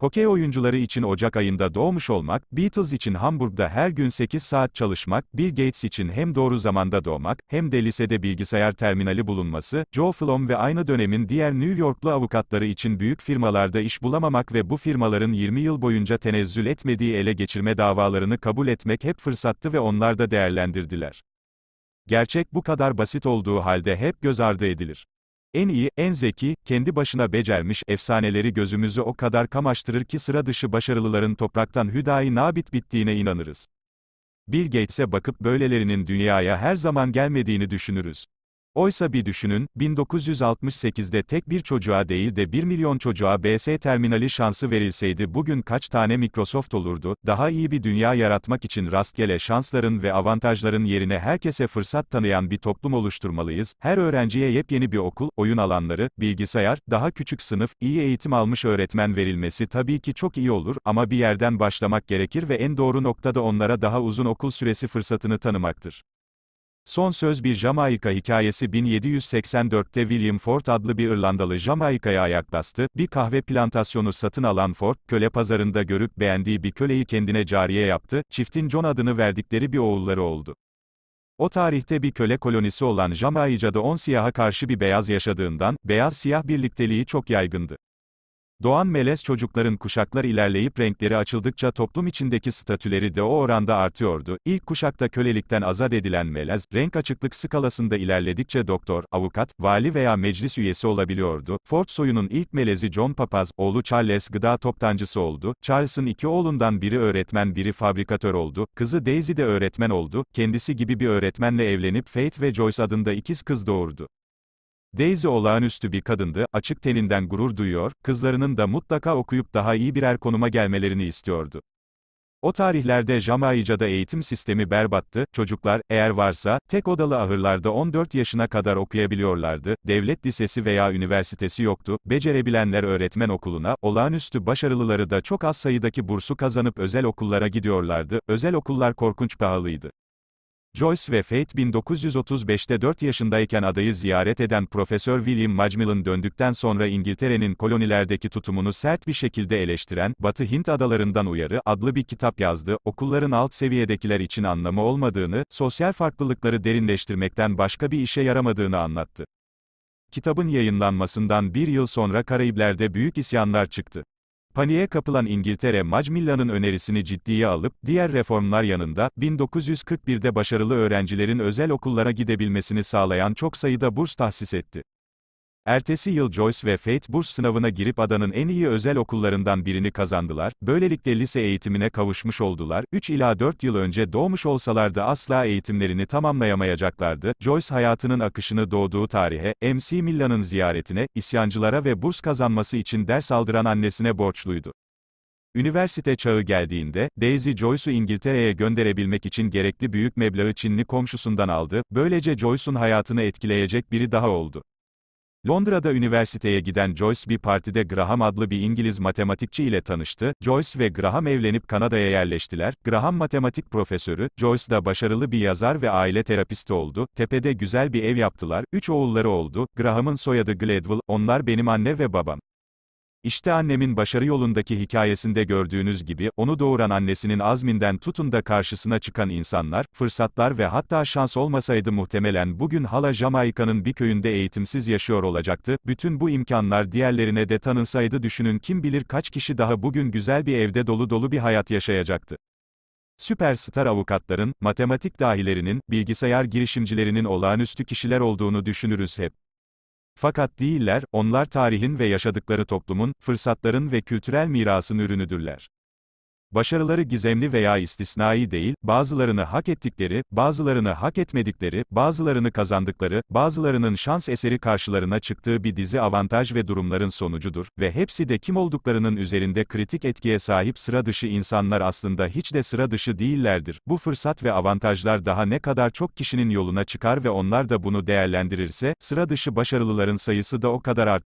Hokey oyuncuları için Ocak ayında doğmuş olmak, Beatles için Hamburg'da her gün 8 saat çalışmak, Bill Gates için hem doğru zamanda doğmak, hem de lisede bilgisayar terminali bulunması, Joe Flom ve aynı dönemin diğer New Yorklu avukatları için büyük firmalarda iş bulamamak ve bu firmaların 20 yıl boyunca tenezzül etmediği ele geçirme davalarını kabul etmek hep fırsattı ve onlar da değerlendirdiler. Gerçek bu kadar basit olduğu halde hep göz ardı edilir. En iyi, en zeki, kendi başına becermiş efsaneleri gözümüzü o kadar kamaştırır ki sıra dışı başarılıların topraktan hüdayi nabit bittiğine inanırız. Bill Gates'e bakıp böylelerinin dünyaya her zaman gelmediğini düşünürüz. Oysa bir düşünün, 1968'de tek bir çocuğa değil de 1 milyon çocuğa BS terminali şansı verilseydi bugün kaç tane Microsoft olurdu, daha iyi bir dünya yaratmak için rastgele şansların ve avantajların yerine herkese fırsat tanıyan bir toplum oluşturmalıyız, her öğrenciye yepyeni bir okul, oyun alanları, bilgisayar, daha küçük sınıf, iyi eğitim almış öğretmen verilmesi tabii ki çok iyi olur, ama bir yerden başlamak gerekir ve en doğru noktada onlara daha uzun okul süresi fırsatını tanımaktır. Son Söz Bir Jamaika Hikayesi 1784'te William Ford adlı bir İrlandalı Jamaika'ya ayak bastı, bir kahve plantasyonu satın alan Ford, köle pazarında görüp beğendiği bir köleyi kendine cariye yaptı, çiftin John adını verdikleri bir oğulları oldu. O tarihte bir köle kolonisi olan Jamaica'da on siyaha karşı bir beyaz yaşadığından, beyaz-siyah birlikteliği çok yaygındı. Doğan melez çocukların kuşaklar ilerleyip renkleri açıldıkça toplum içindeki statüleri de o oranda artıyordu. İlk kuşakta kölelikten azat edilen melez, renk açıklık skalasında ilerledikçe doktor, avukat, vali veya meclis üyesi olabiliyordu. Ford soyunun ilk melezi John Papaz, oğlu Charles gıda toptancısı oldu. Charles'ın iki oğlundan biri öğretmen biri fabrikatör oldu. Kızı Daisy de öğretmen oldu. Kendisi gibi bir öğretmenle evlenip Faith ve Joyce adında ikiz kız doğurdu. Daisy olağanüstü bir kadındı, açık teninden gurur duyuyor, kızlarının da mutlaka okuyup daha iyi birer konuma gelmelerini istiyordu. O tarihlerde Jamaica'da eğitim sistemi berbattı, çocuklar, eğer varsa, tek odalı ahırlarda 14 yaşına kadar okuyabiliyorlardı, devlet lisesi veya üniversitesi yoktu, becerebilenler öğretmen okuluna, olağanüstü başarılıları da çok az sayıdaki bursu kazanıp özel okullara gidiyorlardı, özel okullar korkunç pahalıydı. Joyce ve Fate 1935'te 4 yaşındayken adayı ziyaret eden Profesör William Macmillan döndükten sonra İngiltere'nin kolonilerdeki tutumunu sert bir şekilde eleştiren, Batı Hint Adalarından Uyarı adlı bir kitap yazdı, okulların alt seviyedekiler için anlamı olmadığını, sosyal farklılıkları derinleştirmekten başka bir işe yaramadığını anlattı. Kitabın yayınlanmasından bir yıl sonra Karayipler'de büyük isyanlar çıktı. Paniğe kapılan İngiltere Macmillan'ın önerisini ciddiye alıp, diğer reformlar yanında, 1941'de başarılı öğrencilerin özel okullara gidebilmesini sağlayan çok sayıda burs tahsis etti. Ertesi yıl Joyce ve Faith burs sınavına girip adanın en iyi özel okullarından birini kazandılar, böylelikle lise eğitimine kavuşmuş oldular, 3 ila 4 yıl önce doğmuş olsalardı asla eğitimlerini tamamlayamayacaklardı, Joyce hayatının akışını doğduğu tarihe, MC Millan'ın ziyaretine, isyancılara ve burs kazanması için ders aldıran annesine borçluydu. Üniversite çağı geldiğinde, Daisy Joyce'u İngiltere'ye gönderebilmek için gerekli büyük meblağı Çinli komşusundan aldı, böylece Joyce'un hayatını etkileyecek biri daha oldu. Londra'da üniversiteye giden Joyce bir partide Graham adlı bir İngiliz matematikçi ile tanıştı. Joyce ve Graham evlenip Kanada'ya yerleştiler. Graham matematik profesörü, Joyce da başarılı bir yazar ve aile terapisti oldu. Tepede güzel bir ev yaptılar. Üç oğulları oldu. Graham'ın soyadı Gladwell, onlar benim anne ve babam. İşte annemin başarı yolundaki hikayesinde gördüğünüz gibi, onu doğuran annesinin azminden tutun da karşısına çıkan insanlar, fırsatlar ve hatta şans olmasaydı muhtemelen bugün hala Jamaika'nın bir köyünde eğitimsiz yaşıyor olacaktı, bütün bu imkanlar diğerlerine de tanınsaydı düşünün kim bilir kaç kişi daha bugün güzel bir evde dolu dolu bir hayat yaşayacaktı. Süperstar avukatların, matematik dahilerinin, bilgisayar girişimcilerinin olağanüstü kişiler olduğunu düşünürüz hep. Fakat değiller, onlar tarihin ve yaşadıkları toplumun, fırsatların ve kültürel mirasın ürünüdürler. Başarıları gizemli veya istisnai değil, bazılarını hak ettikleri, bazılarını hak etmedikleri, bazılarını kazandıkları, bazılarının şans eseri karşılarına çıktığı bir dizi avantaj ve durumların sonucudur ve hepsi de kim olduklarının üzerinde kritik etkiye sahip sıra dışı insanlar aslında hiç de sıra dışı değillerdir. Bu fırsat ve avantajlar daha ne kadar çok kişinin yoluna çıkar ve onlar da bunu değerlendirirse, sıra dışı başarılıların sayısı da o kadar artar.